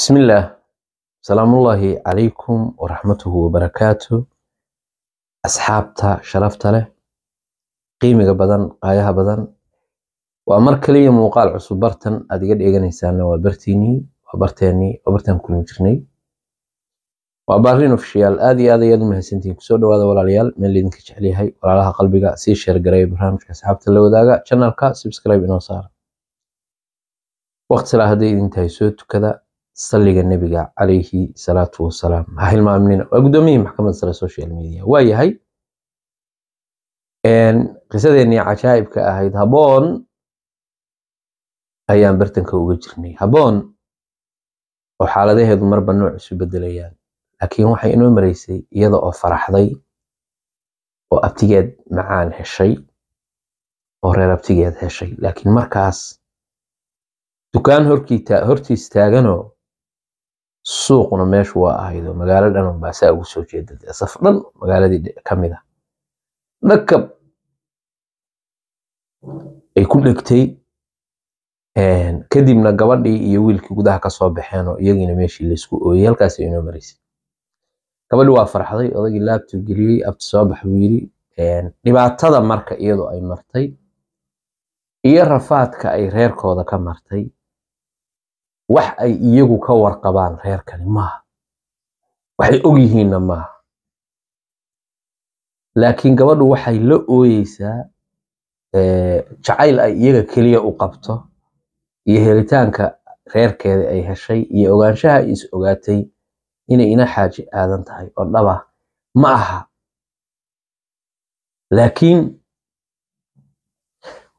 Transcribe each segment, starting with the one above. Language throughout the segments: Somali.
bismillaah salaamullaahi calaykum waraxmatuhu wabarakaatu asxaabta sharafta leh qiimiga badan qaayaha badan waa mar kaliya muuqaal cusub bartan aad iga dheeganaysaanna waa bartiinii waa barteenii waa bartaan kulin jirnay waa baarin ofishiyaal aad iyo aad ayaad u mahadsantihiin kusoo dhawaada walaalayaal meel idinka jecelyahay walaalaha qalbiga sii sheergareey barnaamijka asxaabta la wadaaga channelka subscribe inoo saara waqti laa hadday idintahay soo tukada saliga nabiga calayhi salaatu wasalaam ha hilmaamnina waa gudoomiyihii maxkamadda sare social media waa yahay qisadeennii cajaa'ibka ahayd haboon ayaan bartanka uga jirnay haboon oo xaaladaheedu marba nooc isu bedelayaan laakiin waxay inoo maraysay iyada oo faraxday oo abtigeed macaan heshay oo reer abtigeed heshay laakiin markaas dukaan hortiis taaganoo suuqna meeshu waa ahaydo magaalo dhanan baa saa ugu soo jeedata saf dhan magaaladii ka mid a ah. dhakab ay ku dhegtay kadibna gabadhii iyo wiilkii gudaha ka soo baxeenoo iyagiina meeshii laysku ooyey halkaas inoo maraysay gabadhi waa farxday odagii laabtuu geliyey abti soo bax buu yiri dhibaatada marka iyadu ay martay iyo rafaadka ay reerkooda ka martay wax ay iyagu ka warqabaan reerkani maaha waxay og yihiinna maaha laakiin gabadhu waxay la ooyeysaa eh, jacayl ay iyaga keliya u qabto iyo helitaanka reerkeeda ay heshay iyo ogaanshaha ay is ogaatay inay ina xaaji aadan tahay oo dhaba ma aha laakiin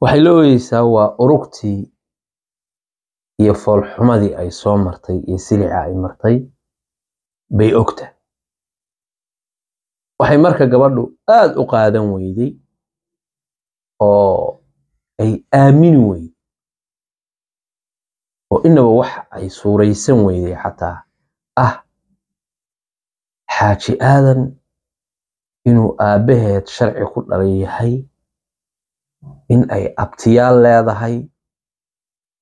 waxay la ooyeysaa waa urugtii iyo foolxumadii ay soo martay iyo silica ay martay bay ogta waxay marka gabadhu aada u qaadan weyday oo ay aamini weyday oo inaba wax ay suuraysan weyday xataa ah xaaji aadan inuu aabbaheed sharci ku dhalan yahay in ay abtiyaal leedahay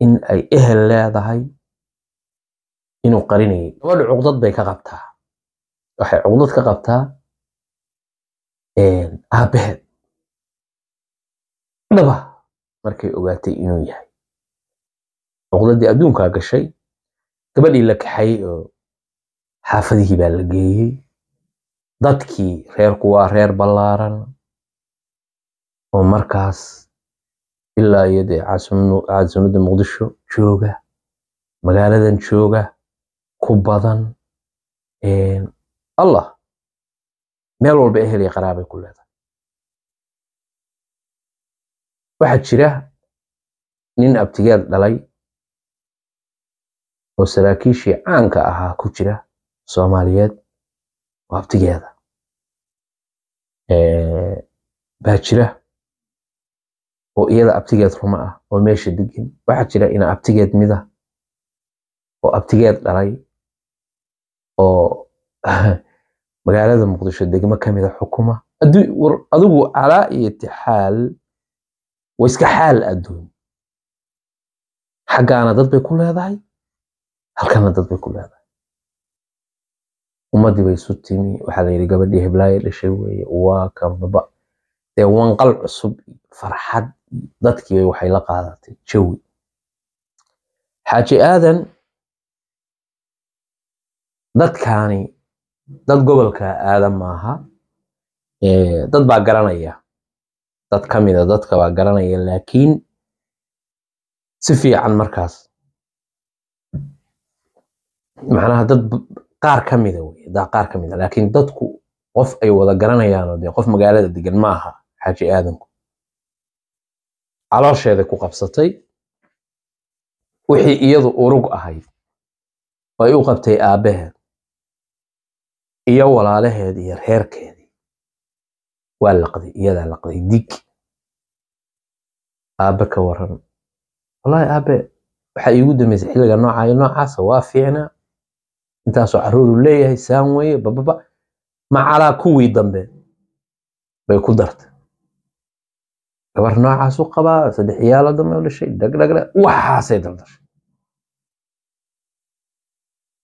in ay ehel leedahay inuu qarinayay gabadha cuqdad bay ka qabtaa waxay cuqdad ka qabtaa aabbaheed daba markay ogaatay inuu yahay cuqdaddii adduunkaa gashay gabadhii la kaxay oo xaafadihii baa la geeyey dadkii reerku waa reer ballaaran oo markaas ilaa iyo dee caasimada muqdisho jooga magaaladan jooga ku badan allah meel walba ehelaya qaraabay ku leedahay waxaa jira nin abtigeed dhalay oo saraakiishii caanka ahaa ku jira soomaaliyeed oo abtigeeda baa jira oo iyada abtigeed ruma ah oo meesha degin waxaa jira ina abtigeed mida oo abtigeed dhalay oo magaalada muqdisho degmo kamida xukuma adigu calaa iyo tixaal waa iska xaal adduun xaggaana dad bay ku leedahay halkana dad bay ku leedahay ummadii bay isu timi waxaa la yidhi gabadhii heblaayo dhashay weeye waa ka dee wanqal cusub farxad dadkii waxay la qaadatay jawi xaaji aadan dadkaani dad gobolka aadan maaha dad baa garanaya dad ka mida dadka baa garanaya laakiin si fiican markaas macnaha dad qaar ka mida wey da qaar ka mida laakiin dadku qof ay wada garanayaano de qof magaalada degan maaha xaaji aadanku caloosheeda ku qabsatay wixii iyadu urug ahayd ay u qabtay aabbaheed iyo walaalaheed iyo reerkeedii waa laqday iyadaa laqday dig aabe ka waran wallaahi aabe waxaa iigu dambeysay xilliga noocayo noocaasa waa fiicnaa intaasoo caruuru leeyahay saan weeye bababa ma calaa kuwii dambe bay ku dartay gabar noocaas u qabaa saddex iyaalo dambe u dhashay dhagdhagdha waxaasay daldashay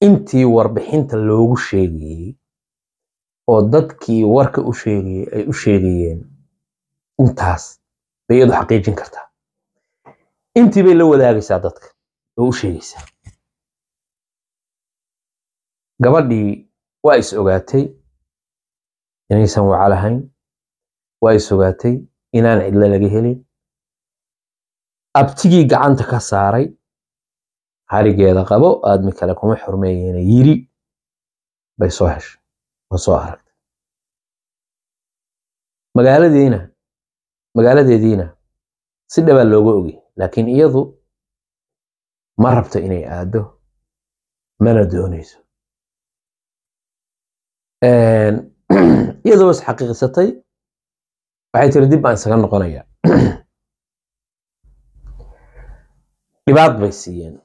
intii warbixinta loogu sheegayey oo dadkii warka u sheegayey ay u sheegayeen intaas bay iyadu xaqiijin kartaa intii bay la wadaagaysaa dadka oo u sheegaysaa gabadhii waa is ogaatay inaysan wacalahayn waa is ogaatay inaan cidlo laga helin abtigii gacanta ka saaray harigeeda qabo aadmi kale kuma xurmeeyena yiri bay soo heshay ma soo aragtay magaaladeena magaaladeediina si dhabaa looga ogey laakiin iyadu ma rabto inay aado mana doonayso iyadoo is xaqiiqsatay waxay tiri dib baan isaga noqonaya dhibaad bay siiyeen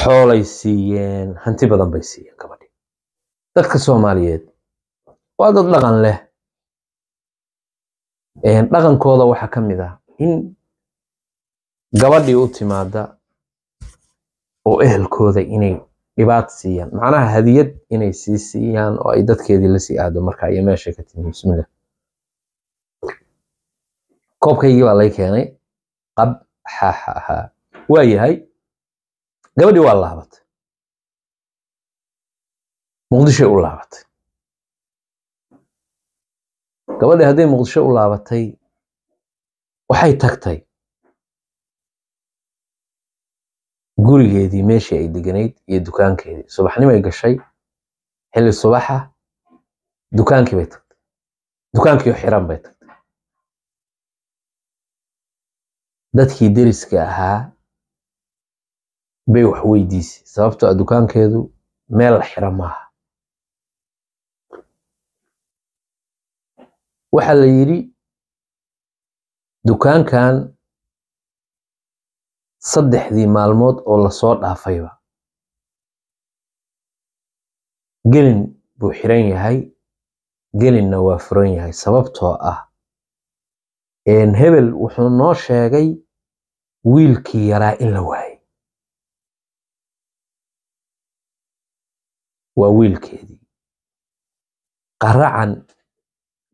xoolay siiyeen hanti badan bay siiyeen gabadhi dadka soomaaliyeed waa dad dhaqan leh dhaqankooda waxaa ka mid ah in gabadhii u timaada oo ehelkooda inay dhibaad siiyaan macnaha hadiyad inay sii siiyaan oo ay dadkeedii la sii aado marka iyo meesha ka timi bismillah koobkaygii baa lay keenay qab xaaxahaa waa yahay gabadhii waa laabatay muqdishoy u laabatay gabadhii hadday muqdisho u laabatay waxay tagtay gurigeedii meeshii ay deganayd iyo dukaankeedii subaxnimay gashay xilli subaxa dukaankii bay tagtay dukaankiio xiran bay tagtay dadkii deriska ahaa bay wax weydiisay sababtoo a ah dukaankeedu meel la xira maaha waxaa la yidhi dukaankan saddexdii maalmood oo lasoo dhaafayba gelin buu xiran yahay gelinna waa furan yahay sababtoo ah hebel wuxuu noo sheegay wiilkii yaraa in la waayay waa wiilkeedii qaracan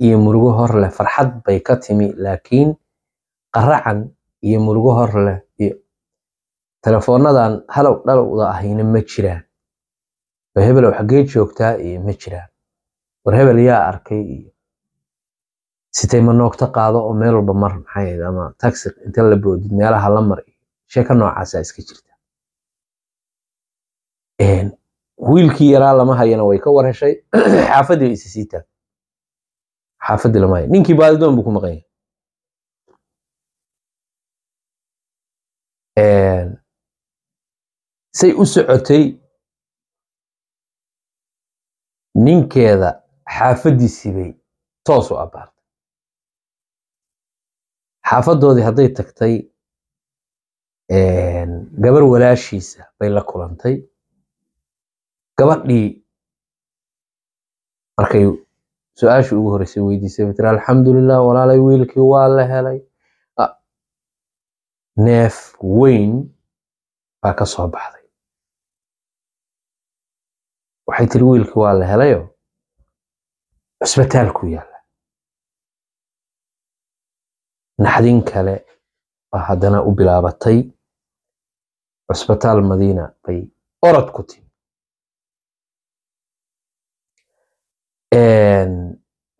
iyo murugo horleh farxad bay ka timi laakiin qaracan iyo murugo hor leh iyo teleefoonadan halow dhalowda ahayna ma jiraan war hebelow xaggee joogtaa iyo ma jiraan war hebel yaa arkay iyo sitay manoogto qaado oo meel walba mar maxaa ama taxi inta la boodid meelaha la mar sheeko noocaasa iska jirta wiilkii yaraa lama hayana way ka warheshay xaafadii way isisii taag xaafadii lama haya ninkii baadidoon buu ku maqan yahay say u socotay ninkeeda xaafadiisii bay toos u abbaar xaafadoodii hadday tagtay gabar walaashiisa bay la kulantay gabadhii markay su-aashii ugu horreysay weydiisay bay tiri alxamdulilah walaalay wiilkii waa la helay ah, neef weyn baa ka soo baxday waxay tiri wiilkii waa la helayo cusbitaalku yaal naxdin kale baa haddana u bilaabatay cusbitaal madiina bay orod ku timi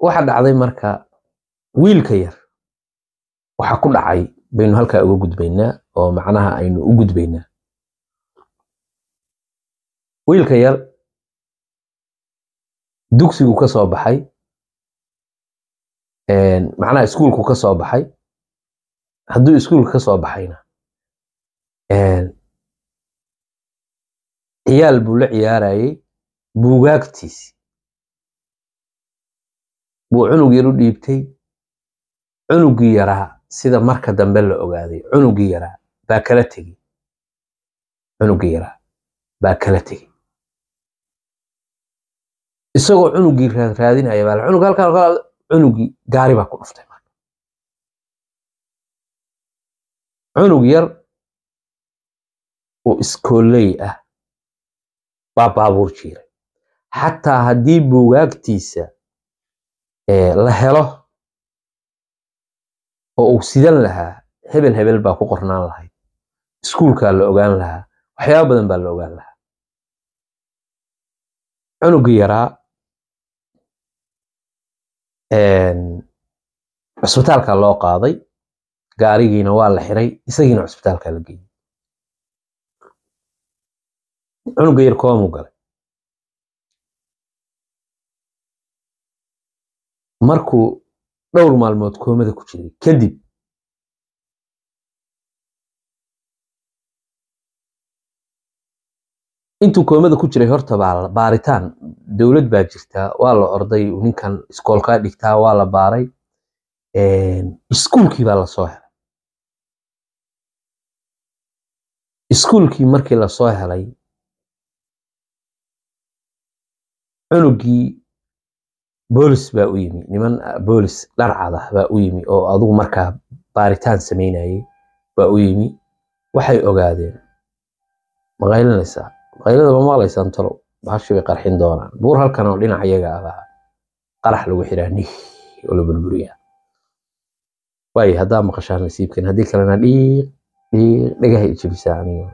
waxa dhacday marka wiilka yar waxa ku dhacay baynu halkaa uga gudbaynaa oo macnaha aynu u gudbaynaa wiilka yar dugsigu ka soo baxay macnaha iskuulku ka soo baxay hadduu iskuulka ka soo baxayna ciyaal buu la ciyaarayay buugaagtiisi buu cunug yar u dhiibtay cunuggii yaraa sida marka dambe la ogaaday cunuggii yaraa baa kala tegey cunuggii yaraa baa kala tegey isagoo cunuggii raadraadinaya raadinaya baa cunug halkaan cunuggii gaari baa ku dhuftay cunug yar oo iskooley ah baa baabuur jiiray xataa haddii buugaagtiisa la helo oo uu sidan lahaa hebel hebel baa ku qornaan lahayd iskuulkaa la ogaan lahaa waxyaaba badan baa la ogaan lahaa cunuggii yaraa cusbitaalkaa loo qaaday gaarigiina waa la xiray isagiina cusbitaalka la geeyey cunuga yar koomuu galay markuu dhowr maalmood koomada ku jiray kadib intuu koomada ku jiray horta baa baaritaan dowlad baa jirtaa waa la orday ninkan iskoolkaa dhigtaa waa la baaray iskuulkii baa la xiray iskuulkii markii lasoo helay cunugii boolis baa u yimi niman ah, boolis dharcadah baa u yimi oo adugu markaa baaritaan samaynayay baa u yimi waxay ogaadeen maqaylanaysaa maqaylada ma maqlaysaan talow bahashi bay qarxin doonaan buur halkan oo dhinac iyaga abaa ah qarax lagu xiraa nih oo la burburiyaa waayo haddaa maqashaan nasiibkan haddii kalena dhiiq dhagahay ijabisaa aniga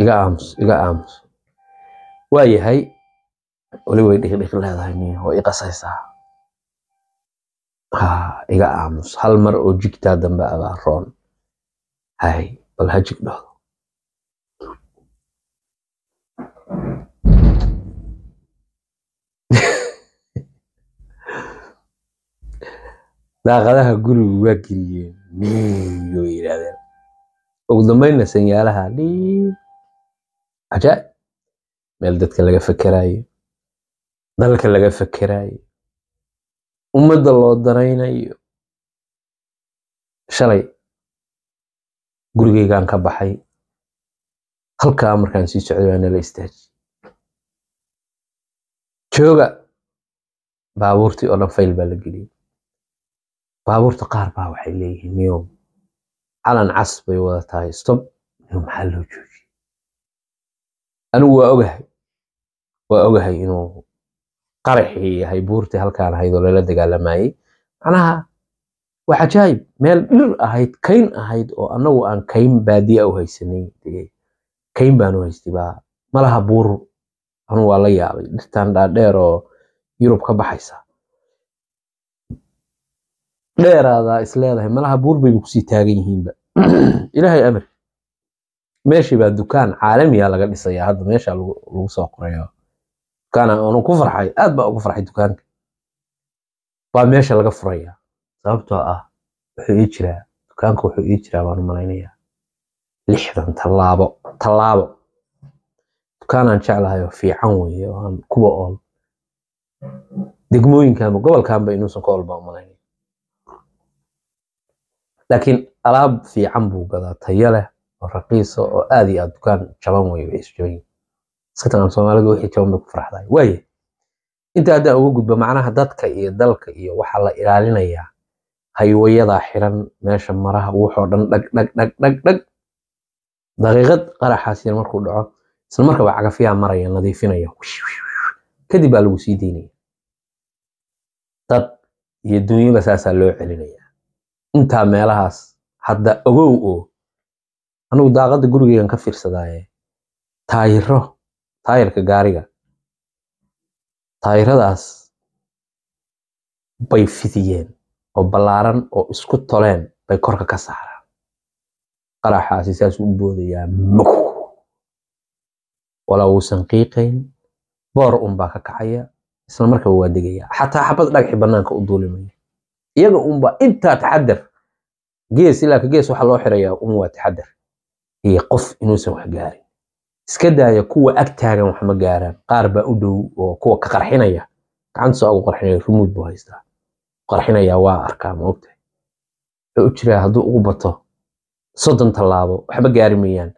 iga aamus iga aamus waa yahay weli way dhigdhig leedahay niyo oo qasaysaa ha iga aamus hal mar oo jigtaa dambe agaa roon hay bal ha jigdhoodo daaqadaha gurigu waa geliyeen miyo ay yidhaahdeen ugu dambaynna sanyaalaha dhiib cajaa'ib meel dadka laga fakeraayo dalka laga fakeraayo ummadda loo daraynayo shalay gurigaygaan ka baxay halkaa markaan sii socday waa nala istaaji jooga baabuurtii oo dhan fayl baa la geliyay baabuurta qaar baa waxay leeyihiin niyow calan cas bay wada tahay stob niyow maxaa loo joojiyey anigu waa ogahay waa ogahay inuu qaraxii yahay buurtii halkaan ahayd lala dagaalamayey macnaha waa cajaayib meel dhir ahayd kayn ahayd oo annagu aan kayn baadiya u haysanay kayn baan u malaha buur anu waa la yaabay dhirtaan dhaadheer oo yurub ka baxaysa dheeraadaa is leedahay malaha buur bayba kusii taagan yihiinba ilaahay amar meeshiibaa dukaan caalamiya ah laga dhisayaa hadda meesha lagu soo qoraya dukaan aanu ku farxay aad baa ugu farxay dukaanka baa meesha laga furaya sababtoo ah wuxuu ii jiraa dukaanka wuxuu ii jiraa baan malaynayaa lixdan tallaabo tallaabo dukaanaan jeclahayoo fiican weeye aan kuwa ool degmooyinkaanba gobolkaanba inuusan ka olba umalaynaya laakiin alaab fiican buu gadaa tayo leh oo raqiisa ah, oo aad iyo aad dukaan jaban wey waxay isu yihin iskatan aan wixii jaban bay ku faraxdahay waaye inta haddaan uga gudbo macnaha dadka iyo dalka iyo waxaa la ilaalinayaa haywayadaa xiran meesha maraha wuxoo dhan dhag dhag dhag dhag dhag daqiiqad qaraxaas yar markuu dhaco isla markaba maraya nadiifinaya kadib baa lagu sii daynaya dad iyo dunyaba saasaa loo celinaya intaa meelahaas hadda ogow oo anugu daaqada gurigeygan ka fiirsadaaye taayiro taayirka gaariga taayiradaas bay fidiyeen oo ballaaran oo isku toleen bay korka ka saaraan qaraxaasi saas u boodayaa mug walaa uusan qiiqayn boor unbaa ka kacaya isla markaba waa degayaa xataa xabad dhagaxi bannaanka u duulimaya iyaga unba intaa taxadar gees ilaaka gees waxa loo xirayaa un waa taxadar iyo qof inuusan wax gaarin iska daaya kuwa ag taagan wax ma gaaraan qaar baa u dhow oo kuwa ka qarxinaya gacantusa ugu qarxinaya rumuud buu haystaa qarxinaya waa arkaa maogtahay wuxuu u jiraa hadduu ugu bato soddon tallaabo waxba gaari mayaan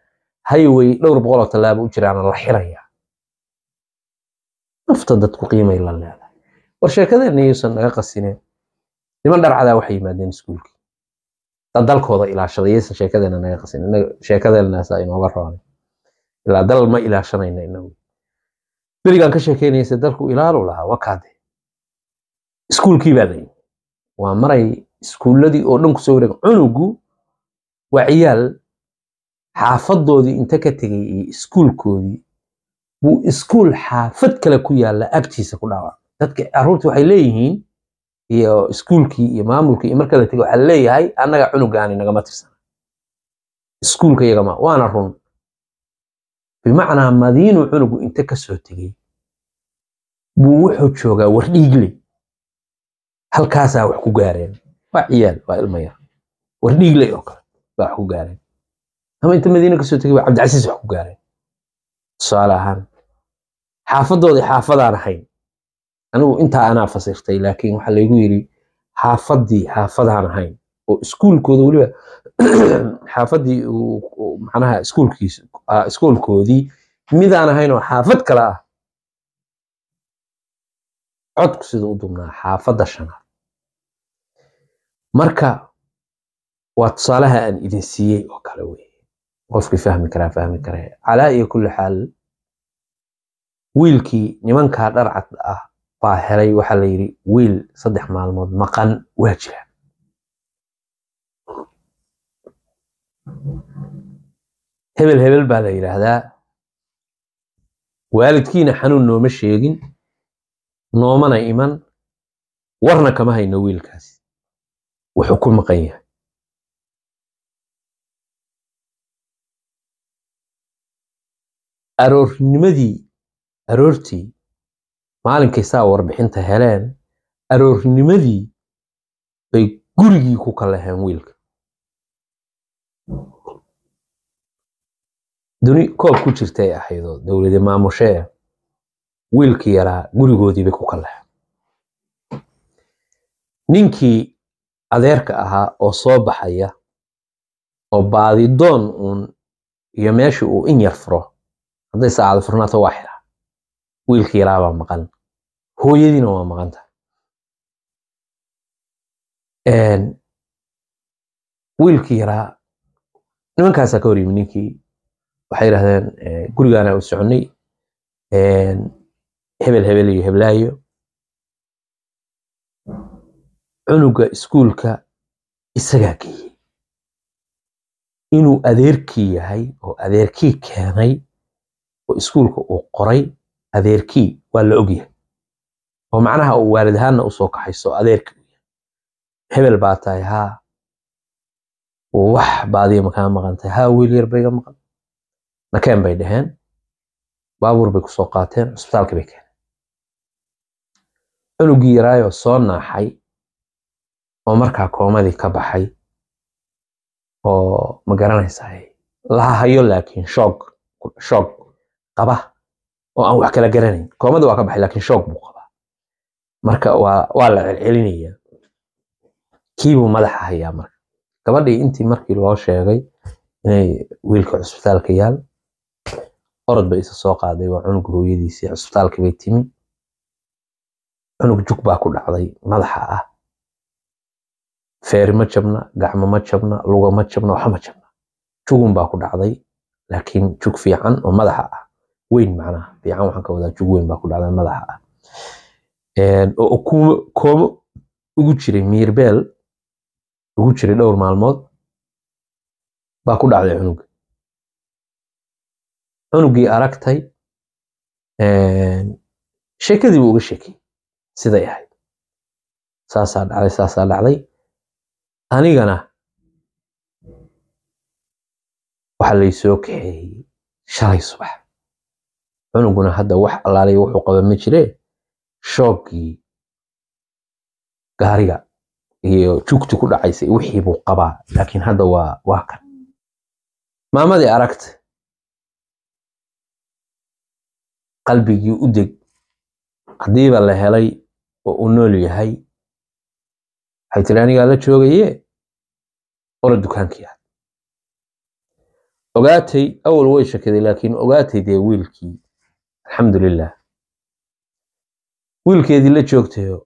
hayway dhowr boqoloo tallaabo u jiraana la xirayaa nafta dadku qiimay la leedahay war sheekadeenna yuusan naga qasinin niman dharcadaa waxay yimaadeen iskuulkii da dalkooda ilaashaday yaysan sheekadeena naga qasin inaga sheekadeenaasa inooga roonay ilaa dal ma ilaashanayna inagu berigaan ka sheekeynayse dalku ilaalu lahaa wakaade iskuulkii baa layi waa maray iskuulladii oo dhan kusoo wareeg cunugu waa ciyaal xaafadoodii inta ka tegay iyo iskuulkoodii buu iskuul xaafad kale ku yaalla agtiisa ku dhaawacay dadka carruurta waxay leeyihiin iyo iskuulkii iyo maamulkii iyo markala tegi waxaa leeyahay annaga cunugaani nagama tirsana iskuulka iyagama waana run bimacnaa madiinuu cunugu inta kasoo tegey buu wuxuu joogaa wardhiigle halkaasaa wax ku gaareen waa ciyaal waa ilma yar wardhiigle oo kale baa wax ku gaareen ama inta madiina kasoo soo tegey baa cabdicasiis wax ku gaareen tusaale ahaan xaafadoodii xaafadaan ahayn anigu intaa anaa fasirtay laakiin waxaa laygu yiri xaafadii xaafadaan ahayn oo iskuulkooda weliba xaafadii macnaha iskuulkiisa iskuulkoodii midaan ahayn oo xaafad kale ah codku siduu u dubnaa xaafadda shanaad marka waa tusaalaha aan idin siiyey oo kale weeye qofkii fahmi karaa fahmi karaya calaa iyo kulli xaal wiilkii nimankaa dharcad ah baa helay waxa la yidhi wiil saddex maalmood maqan waa jira hebel hebel baa la yidhaahdaa waalidkiina xanuun nooma sheegin noomana iman warna kama hayno wiilkaasi wuxuu ku maqan yahay aroornimadii aroortii maalinkay saa warbixinta heleen aroornimadii bay gurigii ku kalaheen wiilka duni koob ku jirtay ahaydoo dowladi maamushee wiilkii yaraa gurigoodiibay ku kalaheen ninkii adeerka ahaa oo soo baxaya oo baadidoon uun iyo meeshii uu in yar furo hadday saacada furnaato waax wiilkii yaraabaa maqan hooyadiina waa maqan tahay wiilkii yaraa nimankaasaa ka horyimi ninkii waxay yidhahdeen gurigaana u soconnay hebel hebel iyo heblaayo cunuga iskuulka isagaa geeyey inuu adeerkii yahay oo adeerkii keenay oo iskuulka uu qoray adeerkii waa la ogyahay oo macnaha uu waalid ahaanna usoo soo kaxayso adeerka hebel baa tahay haa wax baadiya makaa maqan tahay haa wiil yar bayga maqan nakeen bay dhaheen baabuur bay kusoo qaateen cusbitaalka bay keeneen cunugii yaraayo soo naaxay oo markaa koomadii ka baxay oo ma garanaysaa laha hayo laakiin shoog shoog qaba oo aan wax kala garanayn koomada waa ka baxay laakiin shoog buu qabaa marka waa la celcelinaya kiibuu madaxa hayaa marka gabadhii intii markii loo sheegay inay wiilka cusbitaalka yaal orod bay isa soo qaaday waa cunug hooyadiisii cusbitaalka bay timi cunug jug baa ku dhacday madaxa ah feeri ma jabna gacmo ma jabna luga ma jabna waxa ma jabna jugun baa ku dhacday laakiin jug fiican oo madaxa ah weyn macnaha fiican waxaan ka wadaa jug weyn baa ku dhacday madaxa ah oo koomo ugu jiray miirbeel ugu jiray dhowr maalmood baa ku dhacday cunuga cunugii aragtay sheekadii buu uga sheekay siday ahayd saasaa dhacday saasaa dhacday anigana waxaa laysoo kaxeeyey shalay subax cunuguna hadda wax allaaliya wuxuu qaba ma jire shooggii gaariga iyo jugti ku dhacaysay wixii buu qabaa laakiin hadda waa waa kan maamadii aragta qalbigii u deg haddiiba la helay oo u nool yahay waxay tiri anigaa la joogaye ola dukaankii ogaatay awal way shakiday laakiin ogaatay dee wiilkii alxamdulilah wiilkeedii la joogtayo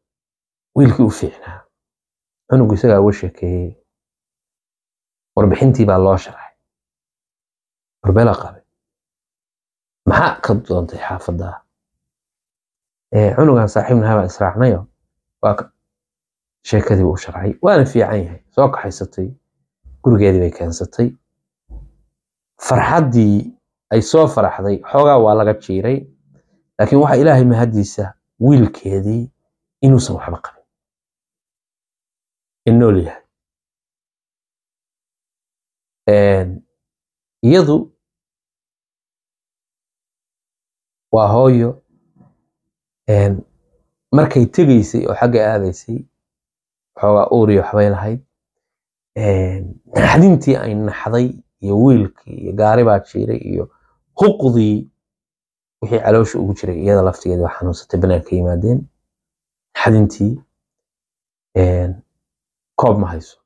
wiilkii u fiicnaa cunugu isagaa uga sheekeeyey warbixintii baa loo sharxay warbela qabay maxaa ka doontay xaafaddaa cunugan saaxiibnaha baa israacnayo waa sheekadii buu u sharxay waana fiican yahay soo kaxaysatay gurigeedii bay keensatay farxaddii ay soo faraxday xoogaa waa laga jiiray laakiin waxa ilaahay mahadiisa wiilkeedii inuusan waxba qabin in nool yahay iyadu waa hooyo markay tegaysay oo xagga aadaysay waxoogaa uuriyo waxbay lahayd naxdintii ay naxday iyo wiilkii iyo gaari baa jiiray iyo huqdii wixii caloosha ugu jiray iyada laftigeeda waa xanuunsatay banaanka ka yimaadeen xadintii koob ma hayso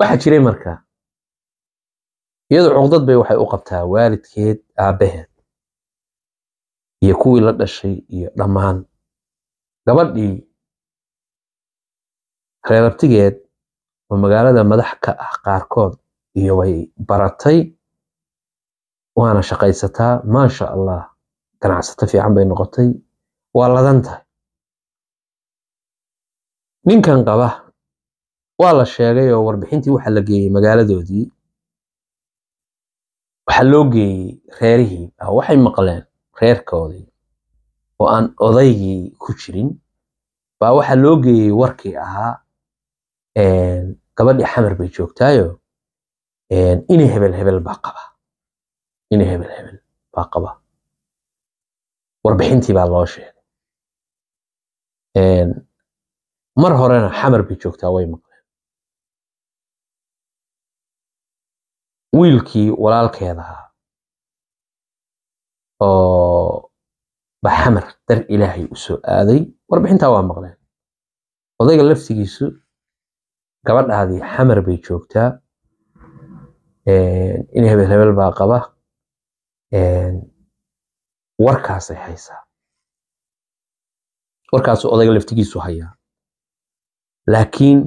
waxaa jiray markaa iyadu cuqdad bay waxay u qabtaa waalidkeed aabaheed iyo kuwii la dhashay iyo dhammaan gabadhii reerabtigeed oo magaalada madax ka ah qaarkood iyo way baratay waana shaqaysataa maasha allah ganacsato fiican bay noqotay waa ladan tahay ninkan qaba waa la sheegay oo warbixintii waxaa la geeyey magaaladoodii waxaa loo geeyey reerihii waxay maqleen reerkoodii oo aan odaygii ku jirin baa waxaa loo geeyey warkii ahaa gabadhii xamar bay joogtaayo ina hebel hebel baa qaba ina hebel hebel baa qaba warbixintii baa loo sheegay mar horena xamar bay joogtaa way maqleen wiilkii walaalkeeda oo ba xamar dar ilaahay u soo aaday warbixintaa waa maqleen odayga lafsigiisu gabadhaadii xamar bay joogtaa in hebel hebel baa qaba warkaasay haysaa warkaasu odayga laftigiisu hayaa laakiin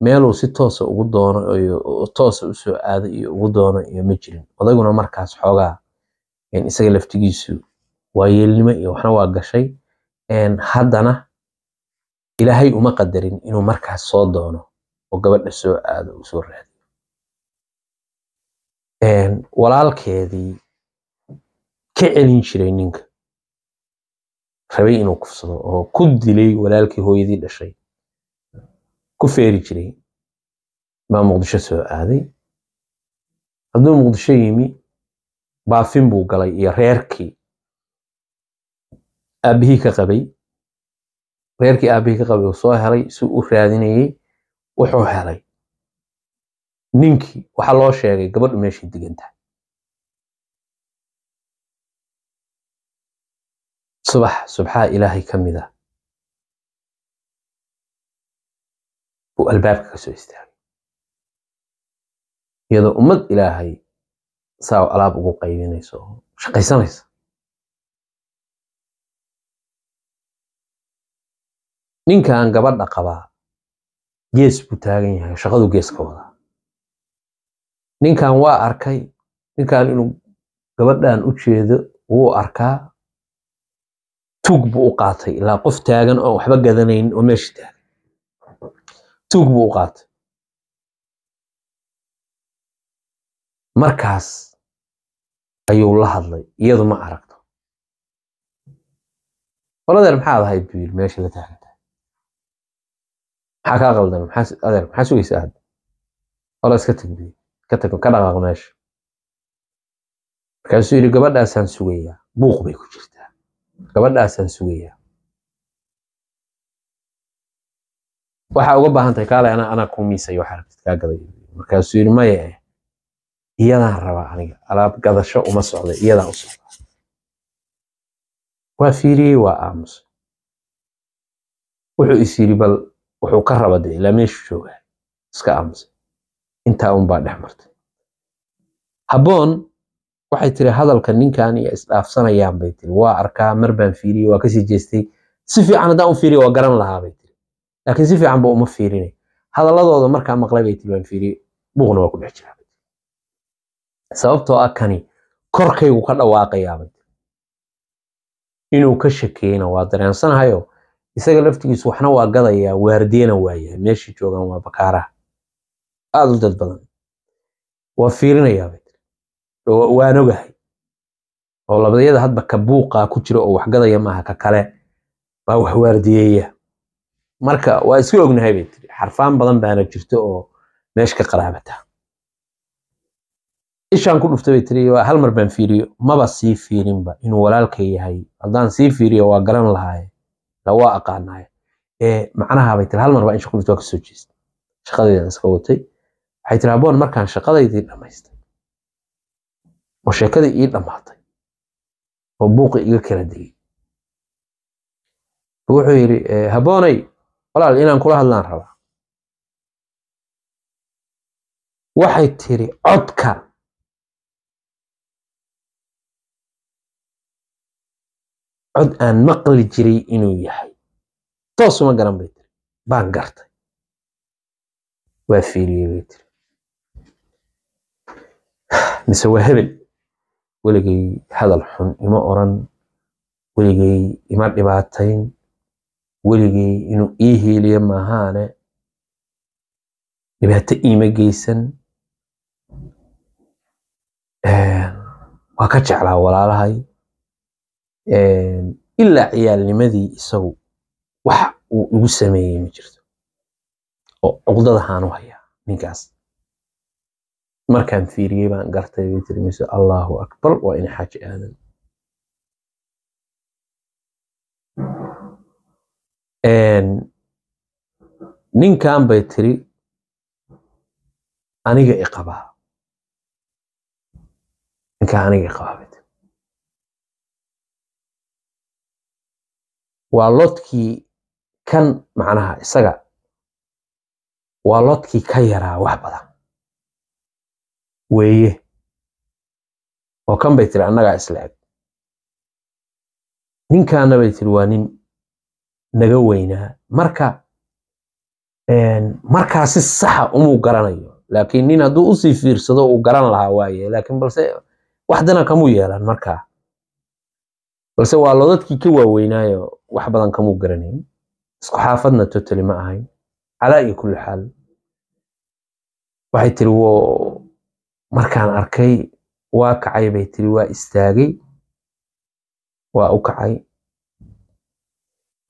meeluu si toosa ugu doono iyo toosa u aado iyo ugu doono iyo ma jirin odayguna markaas xoogaa isaga laftigiisu waa yeelnimo iyo waxna waa gashay haddana ilaahay uma qadarin inuu markaas soo doono oo gabadha soo aado usoo soo raadi walaalkeedii ka celin jiray ninka rabay inuu kufsado oo ku dilay walaalkii hooyadii dhashay ku feeri jiray baa muqdisho soo aaday hadduu muqdisho yimi baafin buu galay iyo reerkii aabihii ka qabay reerkii aabihii ka qabay uu soo helay si u raadinayay wuxuu helay ninkii waxaa loo sheegay gabadhu meeshay degan tahay subax subxaa ilaahay ka mid ah buu albaabka ka soo istaagay iyadoo ummad ilaahay saa alaab ugu qaybinayso shaqaysanaysa ninkan gabadha qabaa gees buu taagan yahay shaqadu gees ka wadaa ninkan waa arkay ninkan inuu gabadhan u jeedo wuu arkaa tuug buu u qaatay ilaa qof taagan oon waxba gadanayn oo meesha taagan tuug buu u qaatay markaas ayuu la hadlay iyadu ma aragto qoladeer maxaad ahayd buu yiri meesha la taagan tahay maxaa kaa qaldan maxaa sugaysaa aad qola iska tag buu yiri ka tago ka meesha markaasuu yidhi gabadhaasaan sugayaa buuq bay ku jirtaa gabadhaasaan sugayaa waxaa uga baahan tahay kaale anaa kuu miisayo waxaa rabtid kaa gaday markaasuu yidhi maya eh iyadaan rabaa aniga alaab gadasho uma socda iyadaan u socdaa waa fiiriyey waa aamusay wuxuu isyiri bal wuxuu ka raba dee ilaa meeshu joogaa iska aamusay intaa unbaa dhex martay habboon waxay tiri hadalka ninkan iyo isdhaafsanayaan bay tiri waa arkaa mar baan fiiriyey waa kasii jeestay si fiican haddaan u fiiriya waa garan lahaa bay tiri laakiin si fiican uma fiirinay hadaladooda markaa maqlay bay tiri waan fiiriyey buuqna waa ku dhex jiraa bay tiri sababtoo ah kani korkaygu ka dhawaaqayaa bay tiri inuu ka shakeeyena waa dareensanahayo isaga laftigiisu waxna waa gadayaa waardiyana waayahay meeshii joogaan waa bakaaraha aada u dad badan waa fiirinayaa waan ogahay oo labadyada hadba ka buuqaa ku jira oo waxgadaya maaha ka kale baa wax waardiyeeya marka waa iska ognahay bay tiri xarfaan badan baana jirta oo meesh ka qaraabata ishaan ku dhuftay bay tiri hal mar baan fiiriyo maba sii fiirinba inuu walaalkay yahay haddaan sii fiiriyo waa garan lahaaye la waa aqaanaaye ee macnaha bay tiri hal baa isha ku waa kasoo jeestay shaqadeedan iska watay waxay tiraa boon markaan shaqadaydii dhammaystay oo sheekadii ii dhammaatay oo buuqi iga kala digay wuxuu yidhi eh, haboonay walaal inaan kula hadlaan rabaa waxay tiri codka cod aan maqli jiray inuu yahay toosuma garan bay tiri baan gartay waa fiiriyey bay tiri mise waa hebel weligay hadal xun ima oran weligay ima dhibaatayn weligay inuu ii hiiliyo maahaane dhibaato iima geysan waa ka jeclaa walaalahay ilaa ciyaalnimadii isagu wax uu igu sameeyey ma jirto oo cuqdadahaan hayaa ninkaas markaan fiiriyey baan gartay bay tiri mise allahu akbar waa ina xaaji aadan ninkan bay tiri aniga iqabaa ninkaan aniga iqabaa bay tiri waa lodkii kan macnaha isaga waa lodkii ka yaraa wax badan weeye oo kan bay tiri annagaa isla eg ninkaana bay tiri waa nin naga weynaa marka markaa si saxa umuu garanayo laakiin nin hadduu usii fiirsado uu garan lahaa waaye laakiin balse wax dana kamuu yeelan markaa balse waa loo ka waaweynaayo wax badan kamuu garanayn isku xaafadna totali ma ahayn calaa iyo kulli xaal waxay tiri markaan arkay waa kacay bay tiri waa istaagay waa u kacay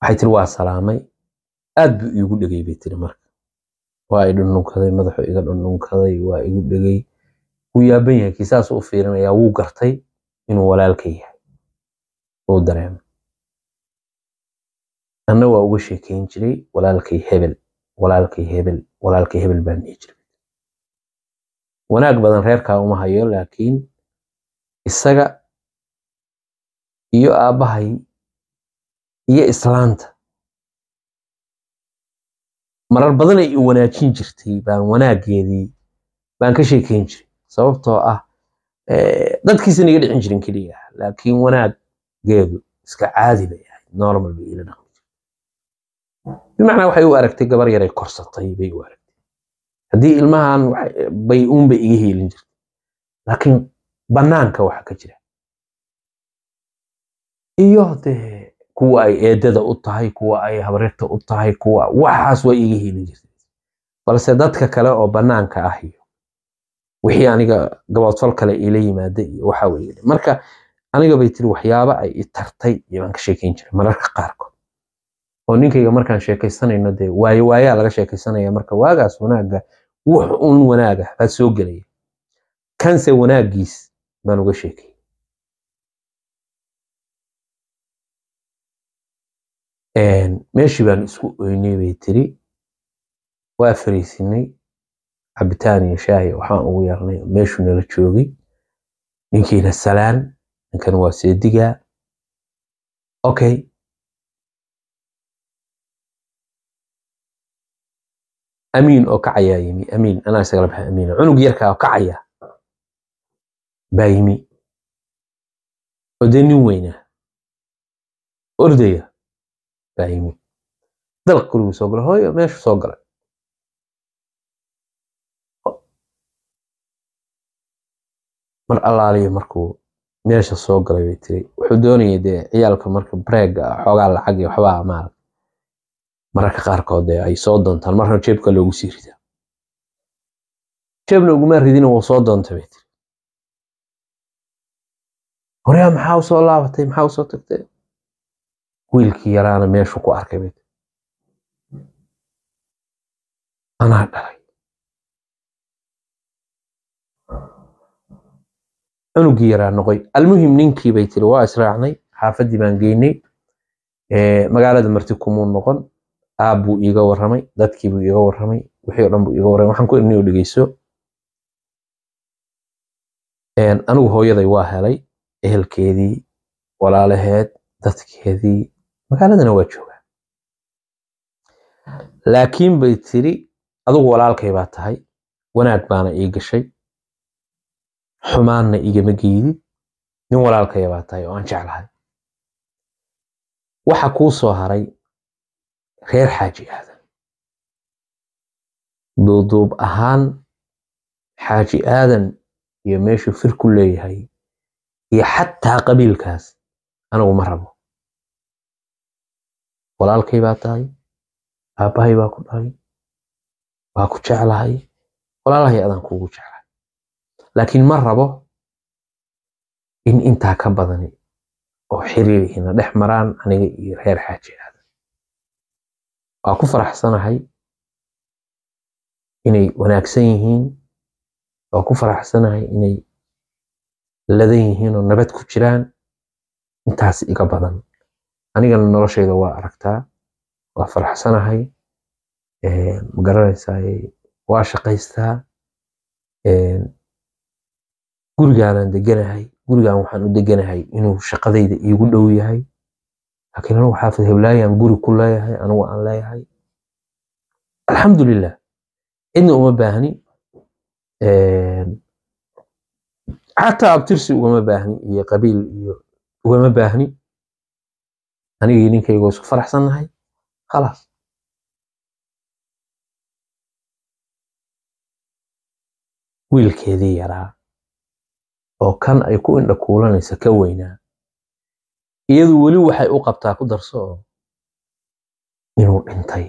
waxay tiri waa salaamay aad buu iigu dhegay bay tiri marka waa i madaxu iga dhundhunkaday waa igu dhegay wuu yaaban yahay kii saas u fiirinayaa wuu gartay inuu walaalka yahay wuu dareema anna waa uga sheekeyn jiray walaalkay hebel walaalkay hebel walaalkay hebel baan dhihi jiray wanaag badan reerkaa uma hayo laakiin isaga iyo aabahay iyo islaanta marar badanay u wanaajin jirtay baan wanaageedii baan ka sheekeyn jiray sababtoo ah eh, dadkiisan iga dhicin jirin keliya laakiin wanaaggeedu iska caadi bay ahayd normal bay ila dhaqmi jirtay bimacnaa waxay u aragtay gabar yaray korsatay bay u aragtay haddii ilmahan eh, bay uunbay iga hiilin jirta laakiin bannaanka waxa ka jira iyo dee kuwa ay eedada u tahay kuwa ay habrirta u tahay kuwa waxaas way iga hiilin jirta balse dadka kale oo bannaanka ah iyo wixii aniga gaboodfal kale iila yimaada iyo waxa weeye marka aniga bay tiri waxyaaba ay i tartay iyo baan ka sheekeyn jiray mararka qaarkood oo ninkayga markaan sheekaysanayno dee waayo waayaa laga sheekaysanaya marka waagaas wanaagga wux un wanaag baa soo gelaya kanse wanaaggiis baan uga sheekay meeshii baan isku oynay bay tiri waa fariisinay cabitaan iyo shaaya waxaan ugu yarnay meeshuu nala joogay ninkiina salaan ninkan waa seedigaa okay amiin oo kacayaa yimi amiin anaa isagala baxa amiin cunug yarkaa oo kacaya baa yimi oo dee nin weynaa ordaya baa yimi dalq guriguu soo gala hooyo meeshu soo galay mar allaaliyo markuu meesha soo galay bay tiri wuxuu doonayay dee ciyaalka marka breega xoogaa lacag iyo waxbaa maarag mararka qaarkood eh, ay soo doontaan marna jeebka loogu sii ridaa jeebna uguma ridin wuu soo doonta bay tiri horea ah, maxaa usoo laabatay maxaa usoo tagtay wiilkii yaraana meeshu ku arkay bay tiri anaa dhalay cunugii yaraa noqoy almuhim ninkii bay tiri waa israacnay xaafadii baan geynay eh, magaalada marti kumuu noqon aab buu iiga waramay dadkii buu iga waramay wixii o dhan buu iiga waramay waxaan ku idhin dhegeyso anigu hooyaday waa helay ehelkeedii walaalaheed dadkeedii magaaladana waa joogaa laakiin bay tiri adugu walaalkay baa tahay wanaag baana ii gashay xumaanna igama geydid nin walaalkaya baa tahay oo aan jeclahay waxa kuu soo haray reer xaaji aadan duuduub ahaan xaaji aadan iyo meeshuu fir ku leeyahay iyo xataa qabiilkaas anigu ma rabo walaalkay baa tahay aabbahay baa ku dhahay waa ku jeclahay walaalahay adaan kuugu jeclahay laakiin ma rabo in intaa ka badani oo xiriir ina dhex maraan aniga iyo reer xaaji aadan waa ku faraxsanahay inay wanaagsan yihiin waa ku faraxsanahay inay ladan yihiin oo nabad ku jiraan intaas iga badan anigana noloshayda waa aragtaa waa faraxsanahay magaranaysaa waa shaqaystaa gurigaanan deganahay gurigan waxaan u deganahay inuu shaqadayda iigu dhow yahay laakiin anugu xaafid heblaayaan guri ku leeyahay anugu aan leeyahay alxamdulilah cidna uma baahni xataa abtirsi ugama baahni iyo qabiil iyo ugama baahni anigii ninkaygoo isku faraxsannahay khalaas wiilkeedii yaraa oo kan ay ku indha kuulanaysa ka weynaa iyadu weli waxay u qabtaa ku darso inuu dhintay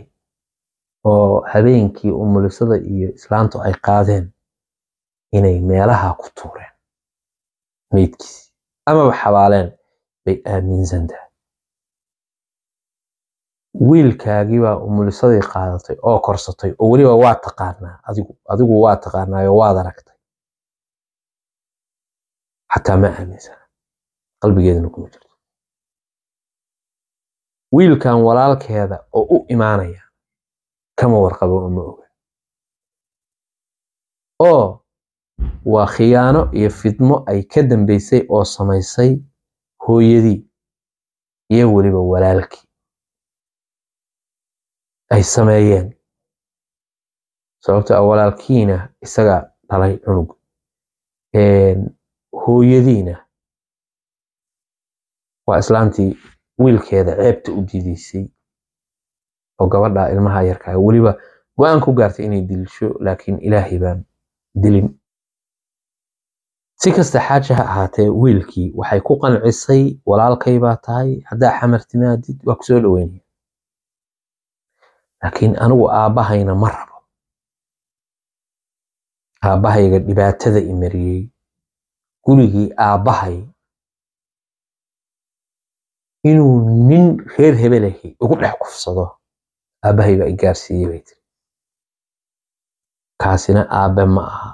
oo habeenkii umulisada iyo islaantu ay qaadeen inay meelaha ku tuureen meydkiisi amaba xabaaleen bay aaminsanta tahay wiilkaagii baa umulisadii qaadatay oo korsatay oo weliba waa taqaanaa adigu adigu waa taqaanaayo waad aragtay xataa ma aaminsana qalbigeedana kuma jirto wiilkan walaalkeeda oo u imaanaya kama warqabo oo ma oga oo waa khiyaano iyo fidmo ay ka dambaysay oo samaysay hooyadii iyo weliba walaalkii ay sameeyeen sababto a ah walaalkiina isagaa dhalay cunug hooyadiina waa islaantii wiilkeeda ceebta u diidaysay oo gabadha ilmaha yarkaa weliba go-aan ku gaartay inay dilsho laakiin ilaahay baan dilin si kasta xaaja ha ahaatee wiilkii waxay ku qancisay walaalkay baa tahay haddaa xamartimaadid waa ku soo dhaweynaya laakiin anigu aabbahayna ma rabo aabbahayga dhibaatada imariyey gurigii aabbahay inuu nin reer hebelahi ugu dhex kufsado aabbahay baa igaarsiiyey bay tiri kaasina aabe ma aha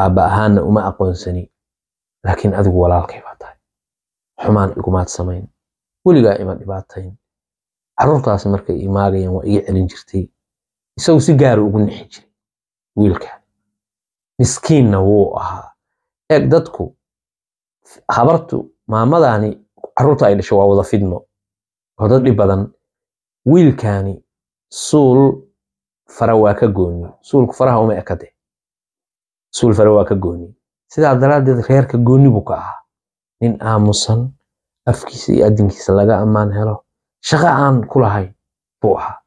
aabba ahaanna uma aqoonsani laakiin adigu walaalkay baa tahay xumaan igumaad samayn weligaa ima dhibaatayn caruurtaasi markay imaagayaan waa iga celin jirtay isagu si gaara ugu nixin jiray wiilka miskiinna wuu ahaa eeg dadku habartu maamadaani caruurta ay dhasho waa wada fidmo hodadhi badan wiilkaani suul fara waa ka gooni suulku faraha uma ekade suul fara waa ka gooni sidaa daraaddeed reerka gooni buu ka ahaa nin aamusan afkiisa iyo adinkiisa laga ammaan helo shaqo aan ku lahayn buu ahaa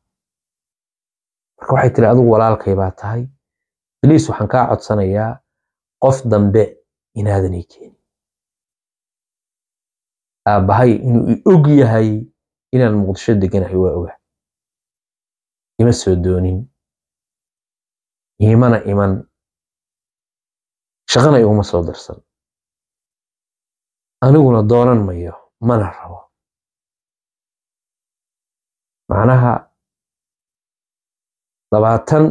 marka waxay tiri adugu walaalkay baa tahay ibliis waxaan kaa codsanayaa qof dambe inaadan ii keenin aabbahay inuu i og yahay inaan muqdisho deganahay waa oga ima soo doonin imana iman shaqana iguma soo darsan aniguna doonan mayo mana rabo macnaha labaatan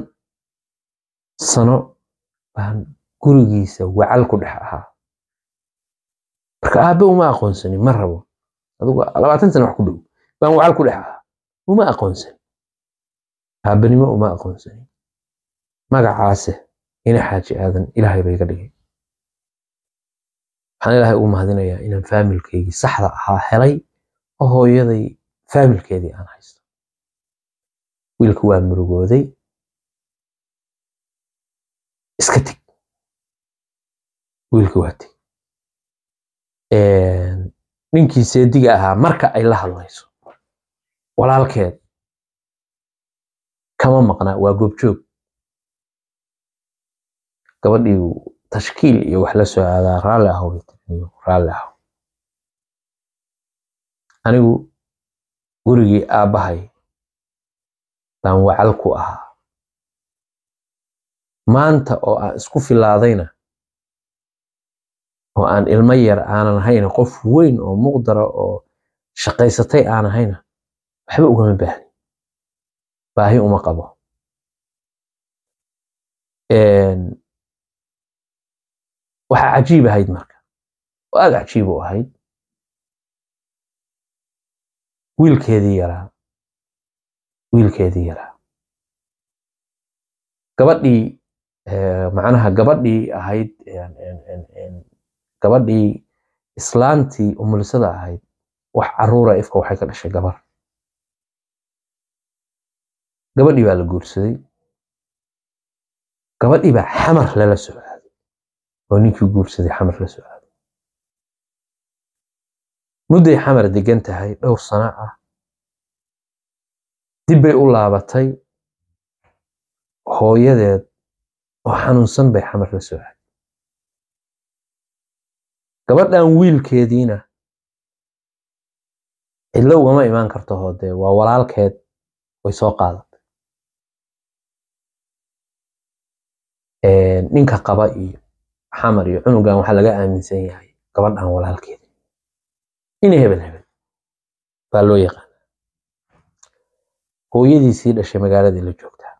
sano baan gurigiisa wacal ku dhex ahaa marka aabbe uma aqoonsanin ma rabo adigu labaatan sana wax ku dhow baan wacal ku dhex ahaa uma aqoonsanin aabenimo uma aqoonsanin magacaase ina xaaji aadan ilaahay bay ga dhigay waxaan ilaahay ugu mahadinayaa inaan faamilkeygii saxda ahaa helay oo hooyaday faamilkeedii aan haysto wiilka waa murugooday iska tig wiilka waa tig ninkii seediga ahaa marka ay la hadlayso walaalkeed kama maqnaa waa goobjoog gabadhii tashkiil iyo wax la soo aadaa raalli ahow raalli ahow anigu gurigii aabbahay baan wacal ku ahaa maanta oo aan isku filaadayna oo aan ilmo yar aanan ahayna qof weyn oo muqdara ah oo shaqaysatay aan ahayna waxba ugama baahni baahi uma qabo waxaa cajiib ahayd marka oo aada cajiib u ahayd wiilkeedii yaraa wiilkeedii yaraa gabadhii macnaha gabadhii ahayd gabadhii islaantii umulisada ahayd wax caruura ifka waxay ka dhashay gabar gabadhii baa la guursaday gabadhii baa xamar lala soo aaday oo ninkii guursaday xamar la soo aaday mudday xamar degan tahay dhowr sano ah dib bay u laabatay hooyadeed oo xanuunsan bay xamar la soo aaday gabadhan wiilkeediina cidlo ugama imaan karto hoodee waa walaalkeed way soo qaadatay ninka qaba iyo xamar iyo cunugan waxaa laga aaminsan yahay gabadhan walaalkeeda inay hebel hebel baa loo yaqaana hooyadiisii dhashay magaaladii la joogtaa